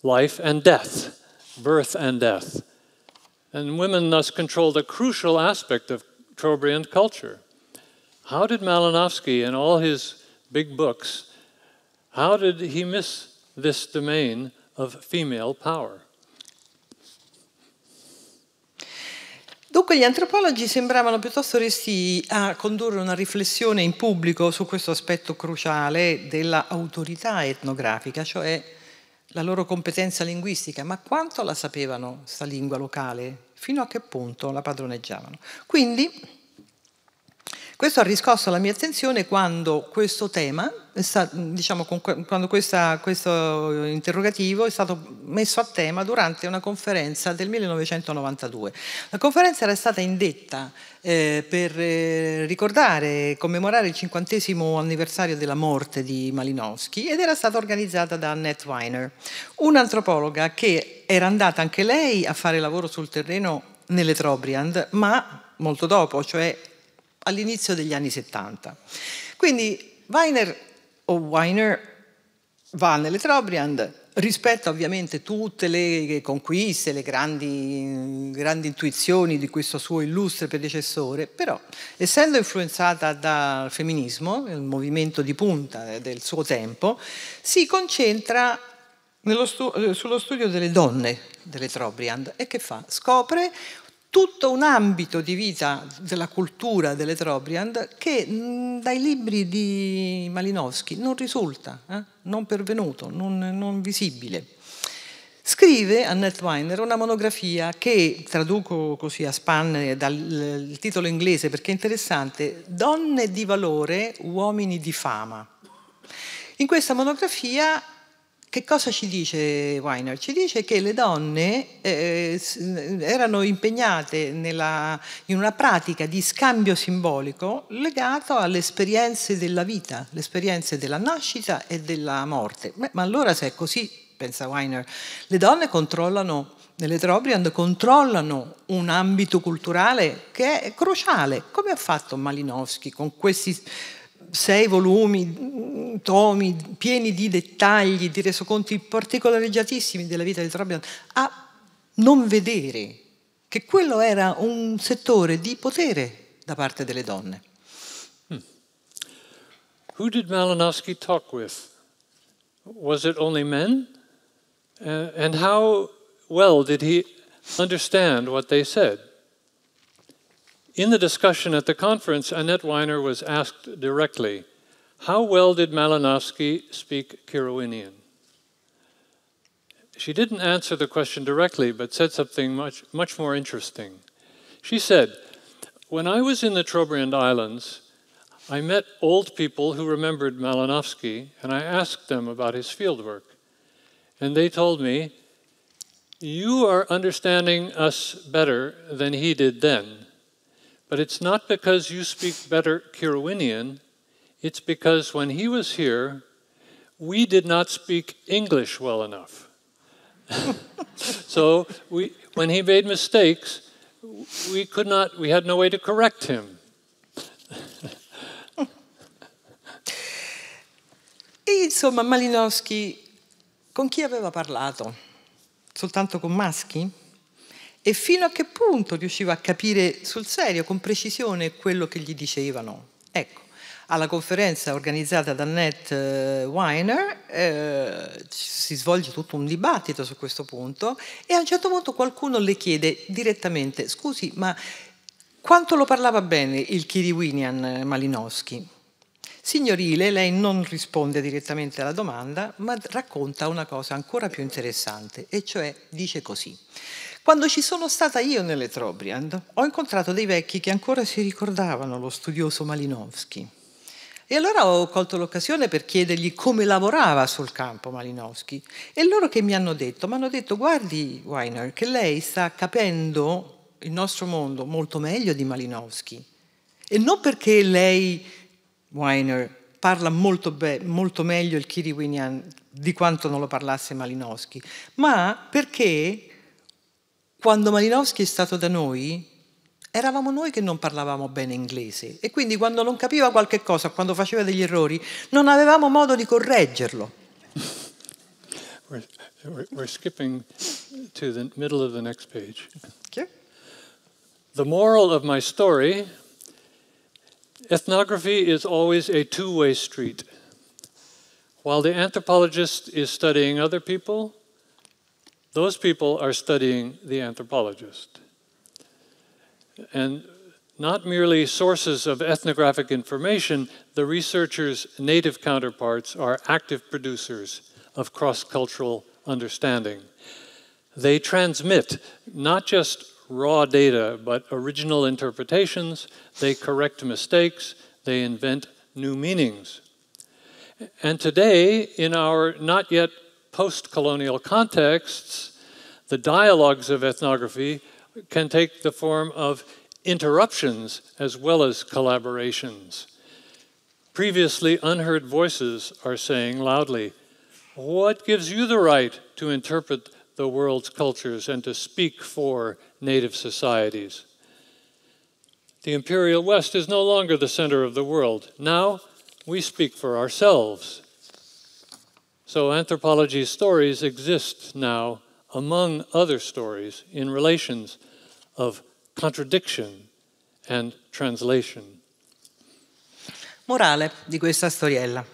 life and death, birth and death. And women thus controlled a crucial aspect of Trobriand culture. How did Malinowski, in all his big books, How did he miss this domain of female power? Dunque gli antropologi sembravano piuttosto resti a condurre una riflessione in pubblico su questo aspetto cruciale dell'autorità etnografica, cioè la loro competenza linguistica, ma quanto la sapevano sta lingua locale, fino a che punto la padroneggiavano. Quindi questo ha riscosso la mia attenzione quando questo tema, diciamo, quando questa, questo interrogativo è stato messo a tema durante una conferenza del 1992. La conferenza era stata indetta eh, per eh, ricordare e commemorare il cinquantesimo anniversario della morte di Malinowski ed era stata organizzata da Annette Weiner, un'antropologa che era andata anche lei a fare lavoro sul terreno nelle Trobriand, ma molto dopo, cioè all'inizio degli anni 70. Quindi Weiner o Weiner va nelle Trobriand, rispetta ovviamente tutte le conquiste, le grandi, grandi, intuizioni di questo suo illustre predecessore, però essendo influenzata dal femminismo, il movimento di punta del suo tempo, si concentra stu eh, sullo studio delle donne delle Trobriand e che fa? Scopre tutto un ambito di vita della cultura delle Trobriand che mm, dai libri di Malinowski non risulta, eh? non pervenuto, non, non visibile. Scrive Annette Weiner una monografia che traduco così a spanne dal titolo inglese perché è interessante, Donne di valore, uomini di fama. In questa monografia che cosa ci dice Weiner? Ci dice che le donne eh, erano impegnate nella, in una pratica di scambio simbolico legato alle esperienze della vita, le esperienze della nascita e della morte. Beh, ma allora se è così, pensa Weiner, le donne controllano nell'Etrobriand controllano un ambito culturale che è cruciale, come ha fatto Malinowski con questi sei volumi, tomi pieni di dettagli, di resoconti particolareggiatissimi della vita di Trabian, a non vedere che quello era un settore di potere da parte delle donne. Hmm. Who did Malinowski talk with? Was it only men? Uh, and how well did he understand what they said? In the discussion at the conference, Annette Weiner was asked directly, How well did Malinowski speak Kirowinian? She didn't answer the question directly, but said something much, much more interesting. She said, When I was in the Trobriand Islands, I met old people who remembered Malinowski, and I asked them about his fieldwork. And they told me, You are understanding us better than he did then. But it's not because you speak better Kirwinian, it's because when he was here, we did not speak English well enough. so we, when he made mistakes, we could not, we had no way to correct him. e insomma, Malinowski con chi aveva parlato? Soltanto con maschi? e fino a che punto riusciva a capire sul serio, con precisione, quello che gli dicevano. Ecco, alla conferenza organizzata da Annette eh, Weiner eh, si svolge tutto un dibattito su questo punto e a un certo punto qualcuno le chiede direttamente, scusi, ma quanto lo parlava bene il Kiriwinian Malinowski? Signorile, lei non risponde direttamente alla domanda, ma racconta una cosa ancora più interessante, e cioè dice così. Quando ci sono stata io nelle Trobriand, ho incontrato dei vecchi che ancora si ricordavano lo studioso Malinowski. E allora ho colto l'occasione per chiedergli come lavorava sul campo Malinowski. E loro che mi hanno detto? Mi hanno detto, guardi Weiner, che lei sta capendo il nostro mondo molto meglio di Malinowski. E non perché lei, Weiner, parla molto, molto meglio il Kiriwinian di quanto non lo parlasse Malinowski, ma perché quando Malinowski è stato da noi, eravamo noi che non parlavamo bene inglese e quindi quando non capiva qualche cosa, quando faceva degli errori, non avevamo modo di correggerlo. We're, we're skipping to the middle of the next page. Okay. The moral of my story ethnography is always a two way street. While the anthropologist is studying other people, Those people are studying the anthropologist. And not merely sources of ethnographic information, the researcher's native counterparts are active producers of cross cultural understanding. They transmit not just raw data, but original interpretations, they correct mistakes, they invent new meanings. And today, in our not yet post colonial contexts, the dialogues of ethnography can take the form of interruptions as well as collaborations. Previously unheard voices are saying loudly, What gives you the right to interpret the world's cultures and to speak for native societies? The imperial West is no longer the center of the world. Now we speak for ourselves. So anthropology stories exist now among other stories in relations of contradiction and translation. Morale di questa storiella.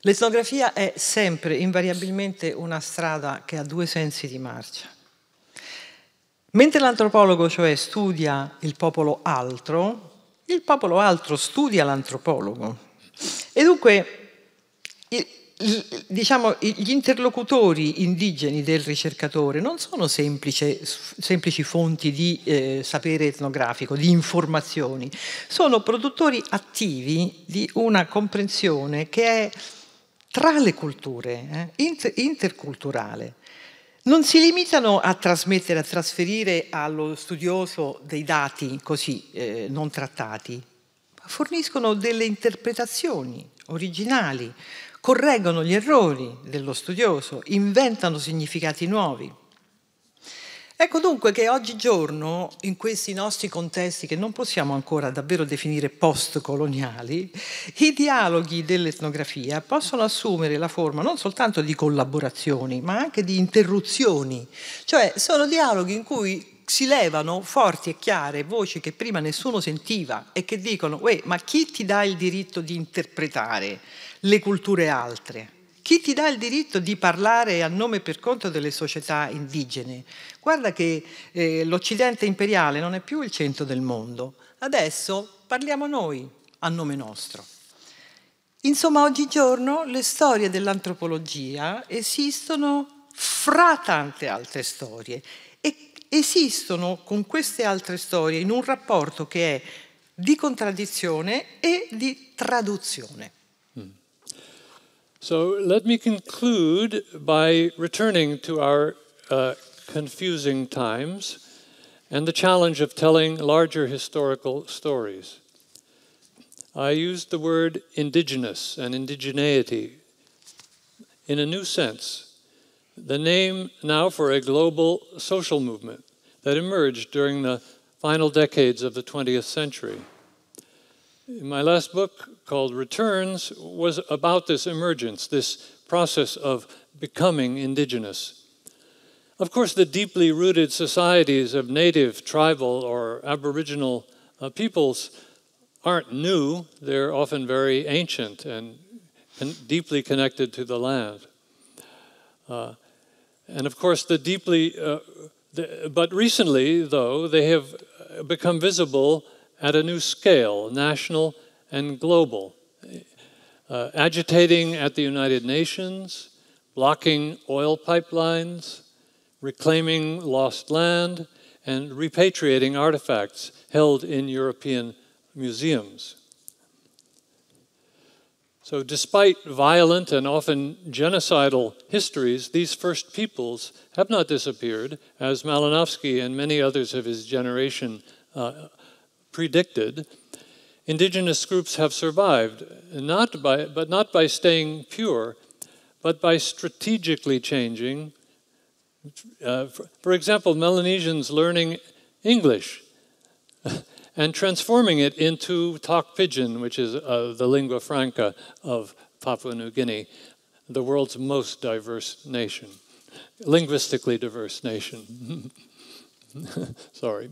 L'etnografia è sempre, invariabilmente, una strada che ha due sensi di marcia. Mentre l'antropologo, cioè, studia il popolo altro, il popolo altro studia l'antropologo. E dunque diciamo, gli interlocutori indigeni del ricercatore non sono semplice, semplici fonti di eh, sapere etnografico, di informazioni, sono produttori attivi di una comprensione che è tra le culture, eh, inter interculturale. Non si limitano a trasmettere, a trasferire allo studioso dei dati così eh, non trattati, ma forniscono delle interpretazioni originali, correggono gli errori dello studioso, inventano significati nuovi. Ecco dunque che oggigiorno, in questi nostri contesti che non possiamo ancora davvero definire postcoloniali, i dialoghi dell'etnografia possono assumere la forma non soltanto di collaborazioni, ma anche di interruzioni, cioè sono dialoghi in cui si levano forti e chiare voci che prima nessuno sentiva e che dicono, ma chi ti dà il diritto di interpretare? le culture altre. Chi ti dà il diritto di parlare a nome e per conto delle società indigene? Guarda che eh, l'Occidente imperiale non è più il centro del mondo, adesso parliamo noi a nome nostro. Insomma, oggigiorno le storie dell'antropologia esistono fra tante altre storie e esistono con queste altre storie in un rapporto che è di contraddizione e di traduzione. So let me conclude by returning to our uh, confusing times and the challenge of telling larger historical stories. I used the word indigenous and indigeneity in a new sense, the name now for a global social movement that emerged during the final decades of the 20th century my last book called Returns was about this emergence, this process of becoming indigenous. Of course, the deeply rooted societies of native, tribal, or aboriginal uh, peoples aren't new, they're often very ancient and con deeply connected to the land. Uh, and of course, the deeply, uh, the, but recently, though, they have become visible at a new scale, national and global, uh, agitating at the United Nations, blocking oil pipelines, reclaiming lost land, and repatriating artifacts held in European museums. So, despite violent and often genocidal histories, these first peoples have not disappeared, as Malinowski and many others of his generation uh, predicted, indigenous groups have survived, not by, but not by staying pure, but by strategically changing. Uh, for, for example, Melanesians learning English and transforming it into Tok Pidgin, which is uh, the lingua franca of Papua New Guinea, the world's most diverse nation, linguistically diverse nation. Sorry,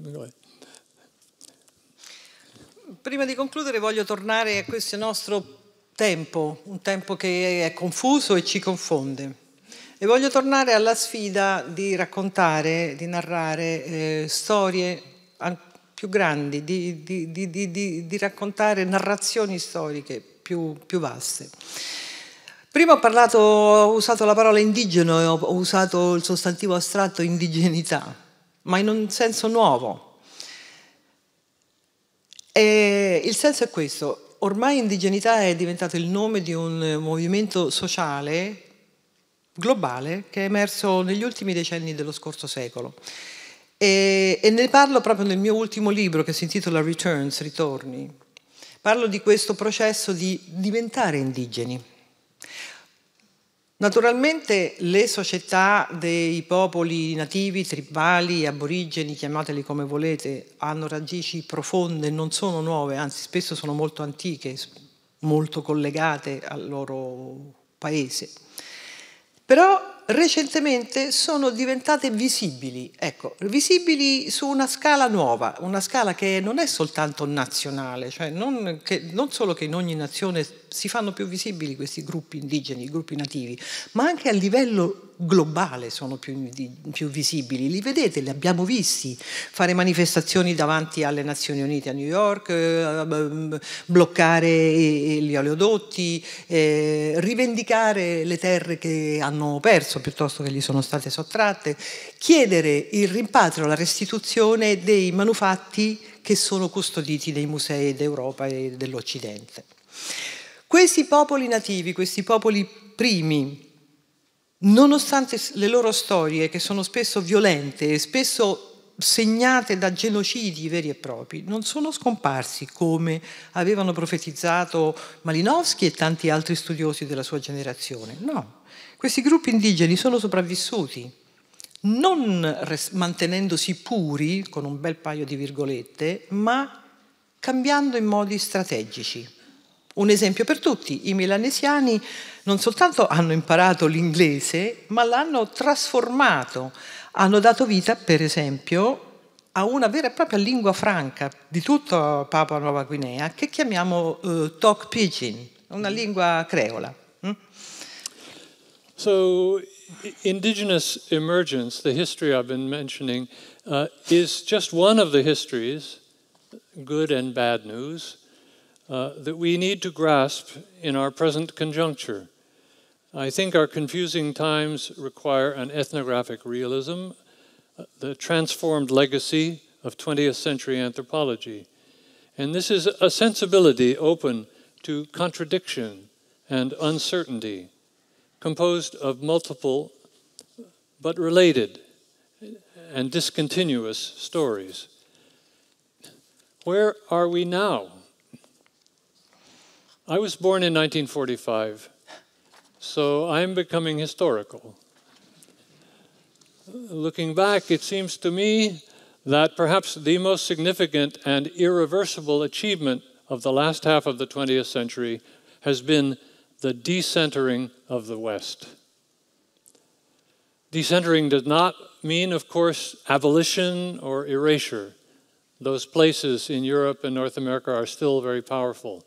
Prima di concludere voglio tornare a questo nostro tempo, un tempo che è confuso e ci confonde. E voglio tornare alla sfida di raccontare, di narrare eh, storie più grandi, di, di, di, di, raccontare narrazioni storiche più, più vaste. Prima ho, parlato, ho usato la parola indigeno e ho usato il sostantivo astratto indigenità, ma in un senso nuovo, e il senso è questo, ormai indigenità è diventato il nome di un movimento sociale globale che è emerso negli ultimi decenni dello scorso secolo. E, e, ne parlo proprio nel mio ultimo libro che si intitola Returns, Ritorni. Parlo di questo processo di diventare indigeni. Naturalmente le società dei popoli nativi, tribali, aborigeni, chiamateli come volete, hanno radici profonde, non sono nuove, anzi spesso sono molto antiche, molto collegate al loro paese. Però recentemente sono diventate visibili, ecco, visibili su una scala nuova, una scala che non è soltanto nazionale, cioè non, che, non solo che in ogni nazione si fanno più visibili questi gruppi indigeni, gruppi nativi, ma anche a livello globale sono più, più, visibili, li vedete, li abbiamo visti fare manifestazioni davanti alle Nazioni Unite a New York, eh, mm, bloccare eh, eh, gli oleodotti, eh, rivendicare le terre che hanno perso perso piuttosto che gli sono state sottratte, chiedere il rimpatrio, la restituzione dei manufatti che sono custoditi nei musei d'Europa e dell'Occidente. Questi popoli nativi, questi popoli primi, nonostante le loro storie, che sono spesso violente e spesso segnate da genocidi veri e propri, non sono scomparsi come avevano profetizzato Malinowski e tanti altri studiosi della sua generazione. No, questi gruppi indigeni sono sopravvissuti, non mantenendosi puri, con un bel paio di virgolette, ma cambiando in modi strategici. Un esempio per tutti, i milanesiani non soltanto hanno imparato l'inglese, ma l'hanno trasformato, hanno dato vita, per esempio, a una vera e propria lingua franca di tutta Papua Nuova Guinea che chiamiamo eh, Tok Pidgin, una lingua creola. So, indigenous emergence, the history I've been mentioning, uh, is just one of the histories, good and bad news, uh, that we need to grasp in our present conjuncture. I think our confusing times require an ethnographic realism, uh, the transformed legacy of 20th century anthropology. And this is a sensibility open to contradiction and uncertainty composed of multiple but related and discontinuous stories. Where are we now? I was born in 1945, so I'm becoming historical. Looking back, it seems to me that perhaps the most significant and irreversible achievement of the last half of the 20th century has been the decentering of the West. Decentering does not mean, of course, abolition or erasure. Those places in Europe and North America are still very powerful.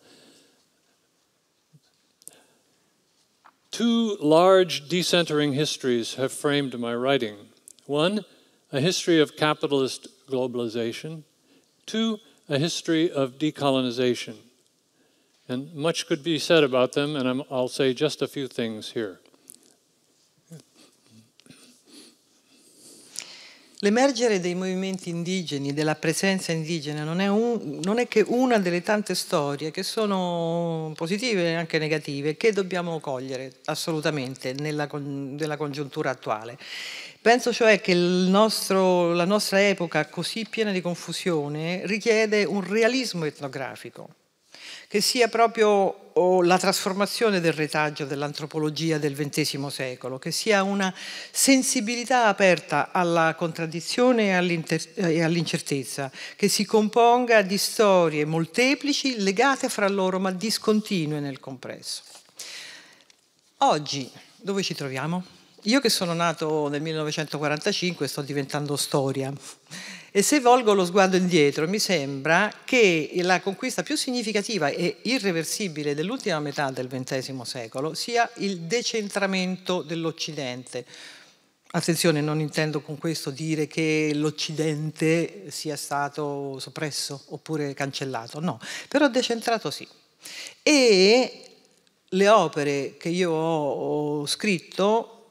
Two large decentering histories have framed my writing. One, a history of capitalist globalization. Two, a history of decolonization. And much could be said about them, and i I'll say just a few things here. L'emergere dei movimenti indigeni, della presenza indigena, non è, un, non è, che una delle tante storie che sono positive e anche negative, che dobbiamo cogliere assolutamente nella, nella congiuntura attuale. Penso cioè che nostro, la nostra epoca così piena di confusione richiede un realismo etnografico che sia proprio la trasformazione del retaggio dell'antropologia del XX secolo, che sia una sensibilità aperta alla contraddizione e all'incertezza, che si componga di storie molteplici, legate fra loro ma discontinue nel compresso. Oggi dove ci troviamo? Io che sono nato nel 1945 sto diventando storia e se volgo lo sguardo indietro, mi sembra che la conquista più significativa e irreversibile dell'ultima metà del XX secolo sia il decentramento dell'Occidente. Attenzione, non intendo con questo dire che l'Occidente sia stato soppresso oppure cancellato, no, però decentrato sì. E le opere che io ho scritto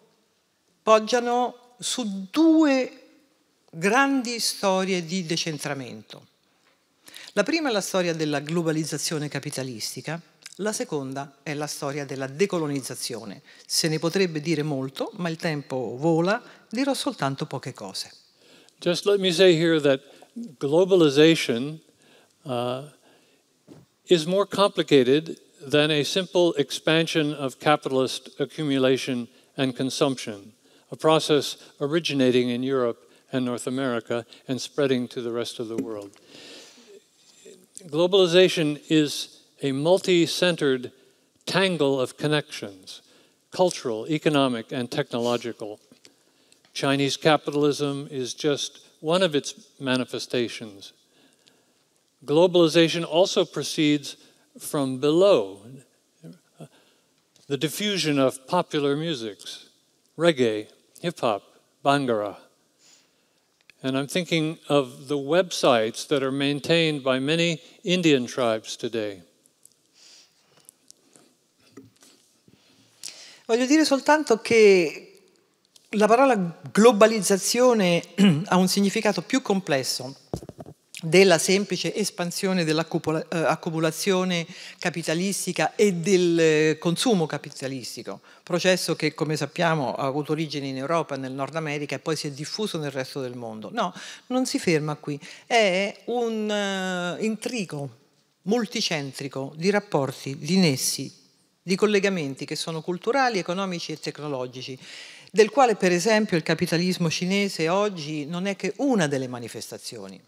poggiano su due grandi storie di decentramento. La prima è la storia della globalizzazione capitalistica, la seconda è la storia della decolonizzazione. Se ne potrebbe dire molto, ma il tempo vola, dirò soltanto poche cose. Just let me say here that globalization uh, is more complicated than a simple expansion of capitalist accumulation and consumption, a process originating in Europe and North America and spreading to the rest of the world. Globalization is a multi centered tangle of connections cultural, economic, and technological. Chinese capitalism is just one of its manifestations. Globalization also proceeds from below the diffusion of popular musics, reggae, hip hop, bhangra. And I'm thinking of the websites that are maintained by many Indian tribes today. Voglio dire soltanto che la parola globalizzazione ha un significato più complesso della semplice espansione dell'accumulazione eh, capitalistica e del eh, consumo capitalistico, processo che come sappiamo ha avuto origine in Europa, nel Nord America e poi si è diffuso nel resto del mondo. No, non si ferma qui, è un eh, intrigo multicentrico di rapporti, di nessi, di collegamenti che sono culturali, economici e tecnologici del quale per esempio il capitalismo cinese oggi non è che una delle manifestazioni.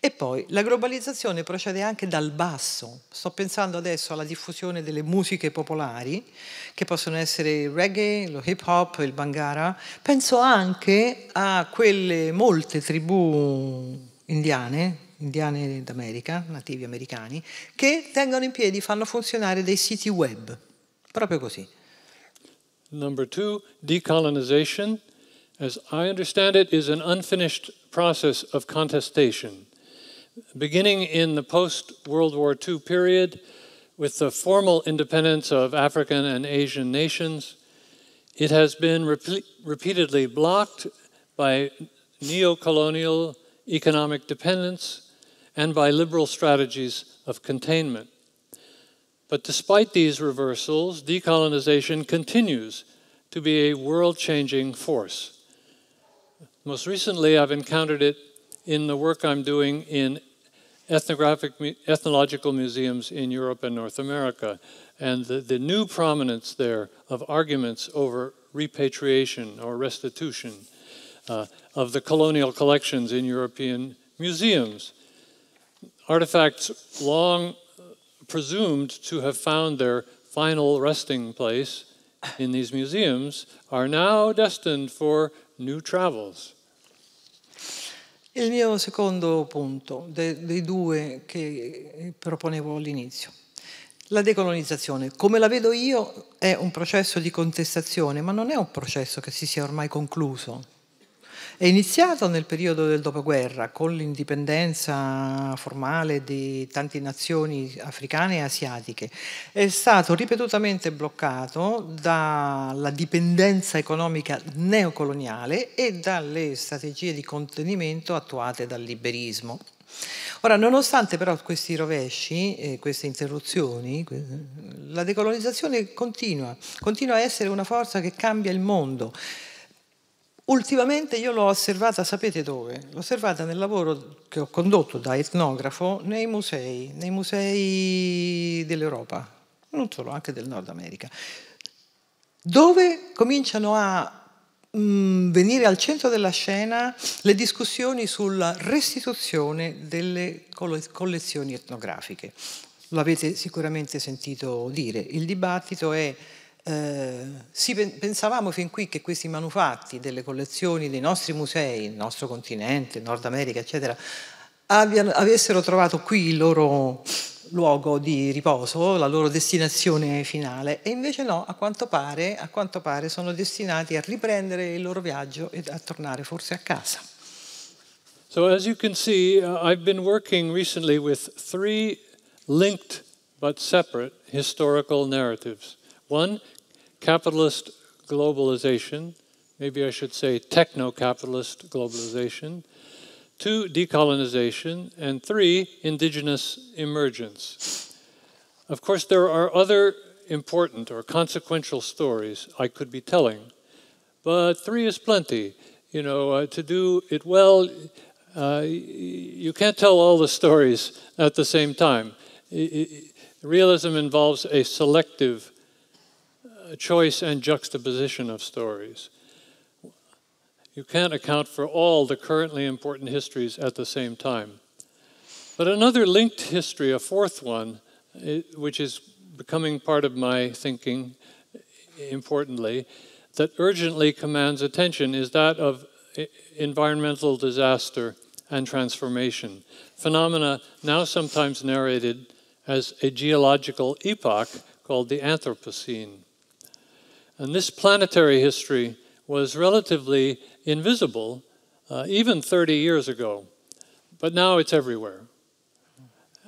E poi la globalizzazione procede anche dal basso. Sto pensando adesso alla diffusione delle musiche popolari, che possono essere il reggae, lo hip hop, il bangara. Penso anche a quelle molte tribù indiane, indiane d'America, nativi americani, che tengono in piedi, fanno funzionare dei siti web. Proprio così. Number two, decolonization, as I understand it, is an unfinished process of contestation. beginning in the post World War II period, with the formal independence of African and Asian nations, it has been repeatedly blocked by neocolonial economic dependence and by liberal strategies of containment. But despite these reversals, decolonization continues to be a world changing force. Most recently, I've encountered it in the work I'm doing in ethnographic, ethnological museums in Europe and North America, and the, the new prominence there of arguments over repatriation or restitution uh, of the colonial collections in European museums. Artifacts long uh, presumed to have found their final resting place in these museums are now destined for new travels. Il mio secondo punto, dei due che proponevo all'inizio, la decolonizzazione, come la vedo io, è un processo di contestazione, ma non è un processo che si sia ormai concluso è iniziato nel periodo del dopoguerra con l'indipendenza formale di tante nazioni africane e asiatiche. È stato ripetutamente bloccato dalla dipendenza economica neocoloniale e dalle strategie di contenimento attuate dal liberismo. Ora, nonostante però questi rovesci, eh, queste interruzioni, la decolonizzazione continua, continua a essere una forza che cambia il mondo Ultimamente io l'ho osservata, sapete dove? L'ho osservata nel lavoro che ho condotto da etnografo nei musei, nei musei dell'Europa, non solo, anche del Nord America, dove cominciano a mh, mm, venire al centro della scena le discussioni sulla restituzione delle collezioni etnografiche. L'avete sicuramente sentito dire, il dibattito è eh, pensavamo fin qui che questi manufatti delle collezioni dei nostri musei, il nostro continente, Nord America, eccetera, abbiano, avessero trovato qui il loro luogo di riposo, la loro destinazione finale, e invece no, a quanto pare, a quanto pare sono destinati a riprendere il loro viaggio e a tornare forse a casa. So as you can see, uh, I've been working recently with three linked but separate historical narratives. One, capitalist globalization, maybe I should say techno capitalist globalization, two, decolonization, and three, indigenous emergence. Of course, there are other important or consequential stories I could be telling, but three is plenty. You know, uh, to do it well, uh, you can't tell all the stories at the same time. Realism involves a selective choice and juxtaposition of stories. You can't account for all the currently important histories at the same time. But another linked history, a fourth one, which is becoming part of my thinking, importantly, that urgently commands attention is that of environmental disaster and transformation, phenomena now sometimes narrated as a geological epoch called the Anthropocene. And this planetary history was relatively invisible uh, even 30 years ago, but now it's everywhere.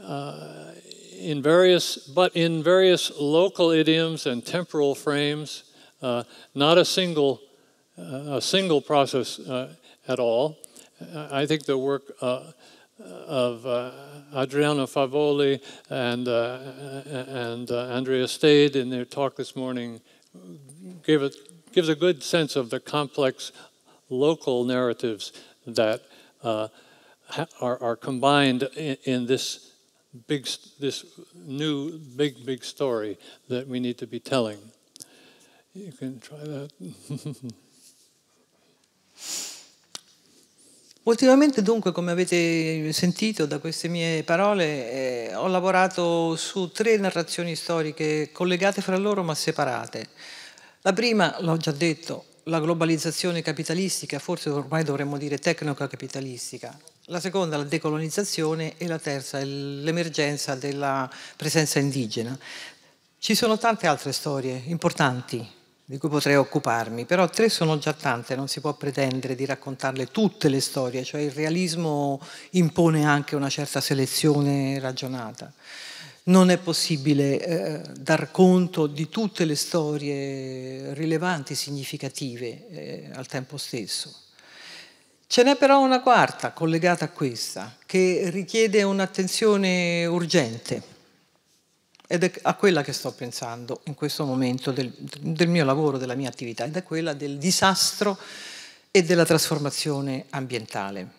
Uh, in various, but in various local idioms and temporal frames, uh, not a single, uh, a single process uh, at all. I think the work uh, of Adriano Favoli and, and Andrea Stade in their talk this morning gave a, gives a good sense of the complex local narratives that uh, are, are, combined in, in, this big, this new big, big story that we need to be telling. You can try that. Ultimamente dunque, come avete sentito da queste mie parole, eh, ho lavorato su tre narrazioni storiche collegate fra loro ma separate. La prima, l'ho già detto, la globalizzazione capitalistica, forse ormai dovremmo dire tecnocapitalistica. La seconda, la decolonizzazione e la terza, l'emergenza della presenza indigena. Ci sono tante altre storie importanti di cui potrei occuparmi, però tre sono già tante, non si può pretendere di raccontarle tutte le storie, cioè il realismo impone anche una certa selezione ragionata. Non è possibile eh, dar conto di tutte le storie rilevanti, significative eh, al tempo stesso. Ce n'è però una quarta collegata a questa che richiede un'attenzione urgente ed è a quella che sto pensando in questo momento del, del mio lavoro, della mia attività ed è quella del disastro e della trasformazione ambientale.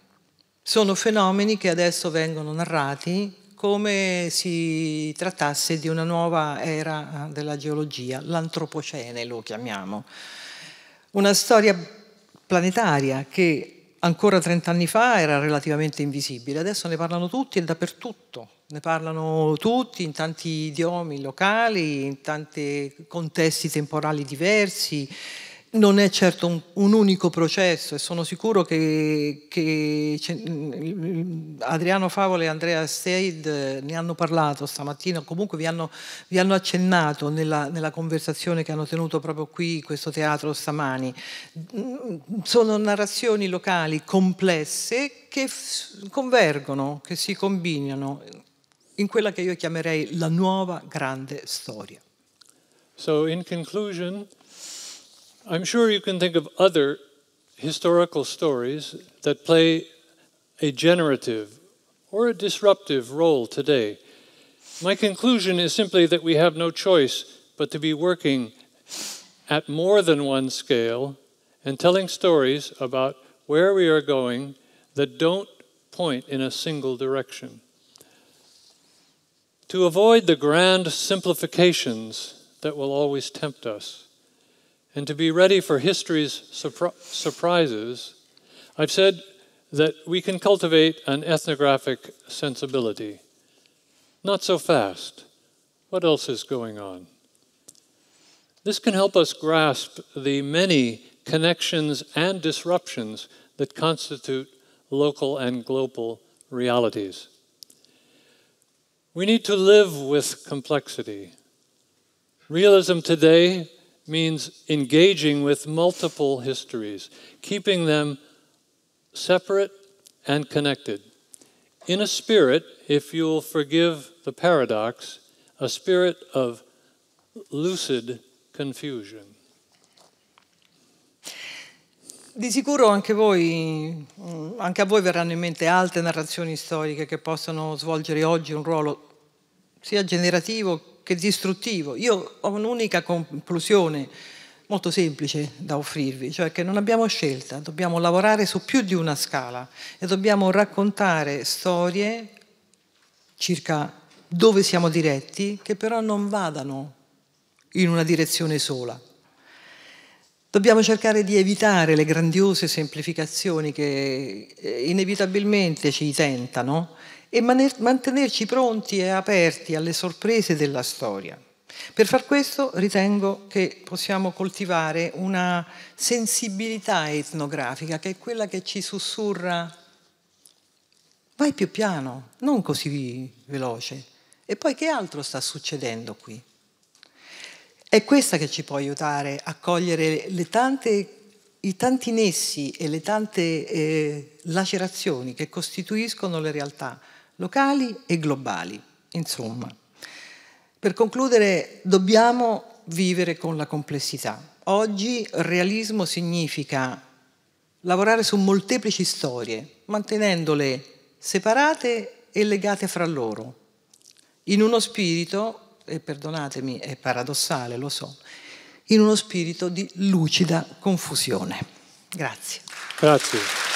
Sono fenomeni che adesso vengono narrati come si trattasse di una nuova era eh, della geologia, l'antropocene lo chiamiamo. Una storia planetaria che ancora 30 anni fa era relativamente invisibile, adesso ne parlano tutti e dappertutto, ne parlano tutti in tanti idiomi locali, in tanti contesti temporali diversi, non è certo un, un, unico processo e sono sicuro che, che Adriano Favola e Andrea Seid eh, ne hanno parlato stamattina, comunque vi hanno, vi hanno accennato nella, nella, conversazione che hanno tenuto proprio qui in questo teatro stamani. Mm, sono narrazioni locali complesse che convergono, che si combinano in quella che io chiamerei la nuova grande storia. So in conclusione... I'm sure you can think of other historical stories that play a generative or a disruptive role today. My conclusion is simply that we have no choice but to be working at more than one scale and telling stories about where we are going that don't point in a single direction. To avoid the grand simplifications that will always tempt us and to be ready for history's surpri- surprises, I've said that we can cultivate an ethnographic sensibility. Not so fast. What else is going on? This can help us grasp the many connections and disruptions that constitute local and global realities. We need to live with complexity. Realism today means engaging with multiple histories, keeping them separate and connected. In a spirit, if you'll forgive the paradox, a spirit of lucid confusion. Di sicuro anche, voi, anche a voi verranno in mente altre narrazioni storiche che possono svolgere oggi un ruolo sia generativo che distruttivo. Io ho un'unica conclusione molto semplice da offrirvi, cioè che non abbiamo scelta, dobbiamo lavorare su più di una scala e dobbiamo raccontare storie circa dove siamo diretti che però non vadano in una direzione sola. Dobbiamo cercare di evitare le grandiose semplificazioni che eh, inevitabilmente ci tentano e mantenerci pronti e aperti alle sorprese della storia. Per far questo ritengo che possiamo coltivare una sensibilità etnografica che è quella che ci sussurra vai più piano, non così veloce. E poi che altro sta succedendo qui? È questa che ci può aiutare a cogliere tante, i tanti nessi e le tante eh, lacerazioni che costituiscono le realtà locali e globali. Insomma, per concludere, dobbiamo vivere con la complessità. Oggi realismo significa lavorare su molteplici storie, mantenendole separate e legate fra loro, in uno spirito, e perdonatemi, è paradossale, lo so, in uno spirito di lucida confusione. Grazie. Grazie.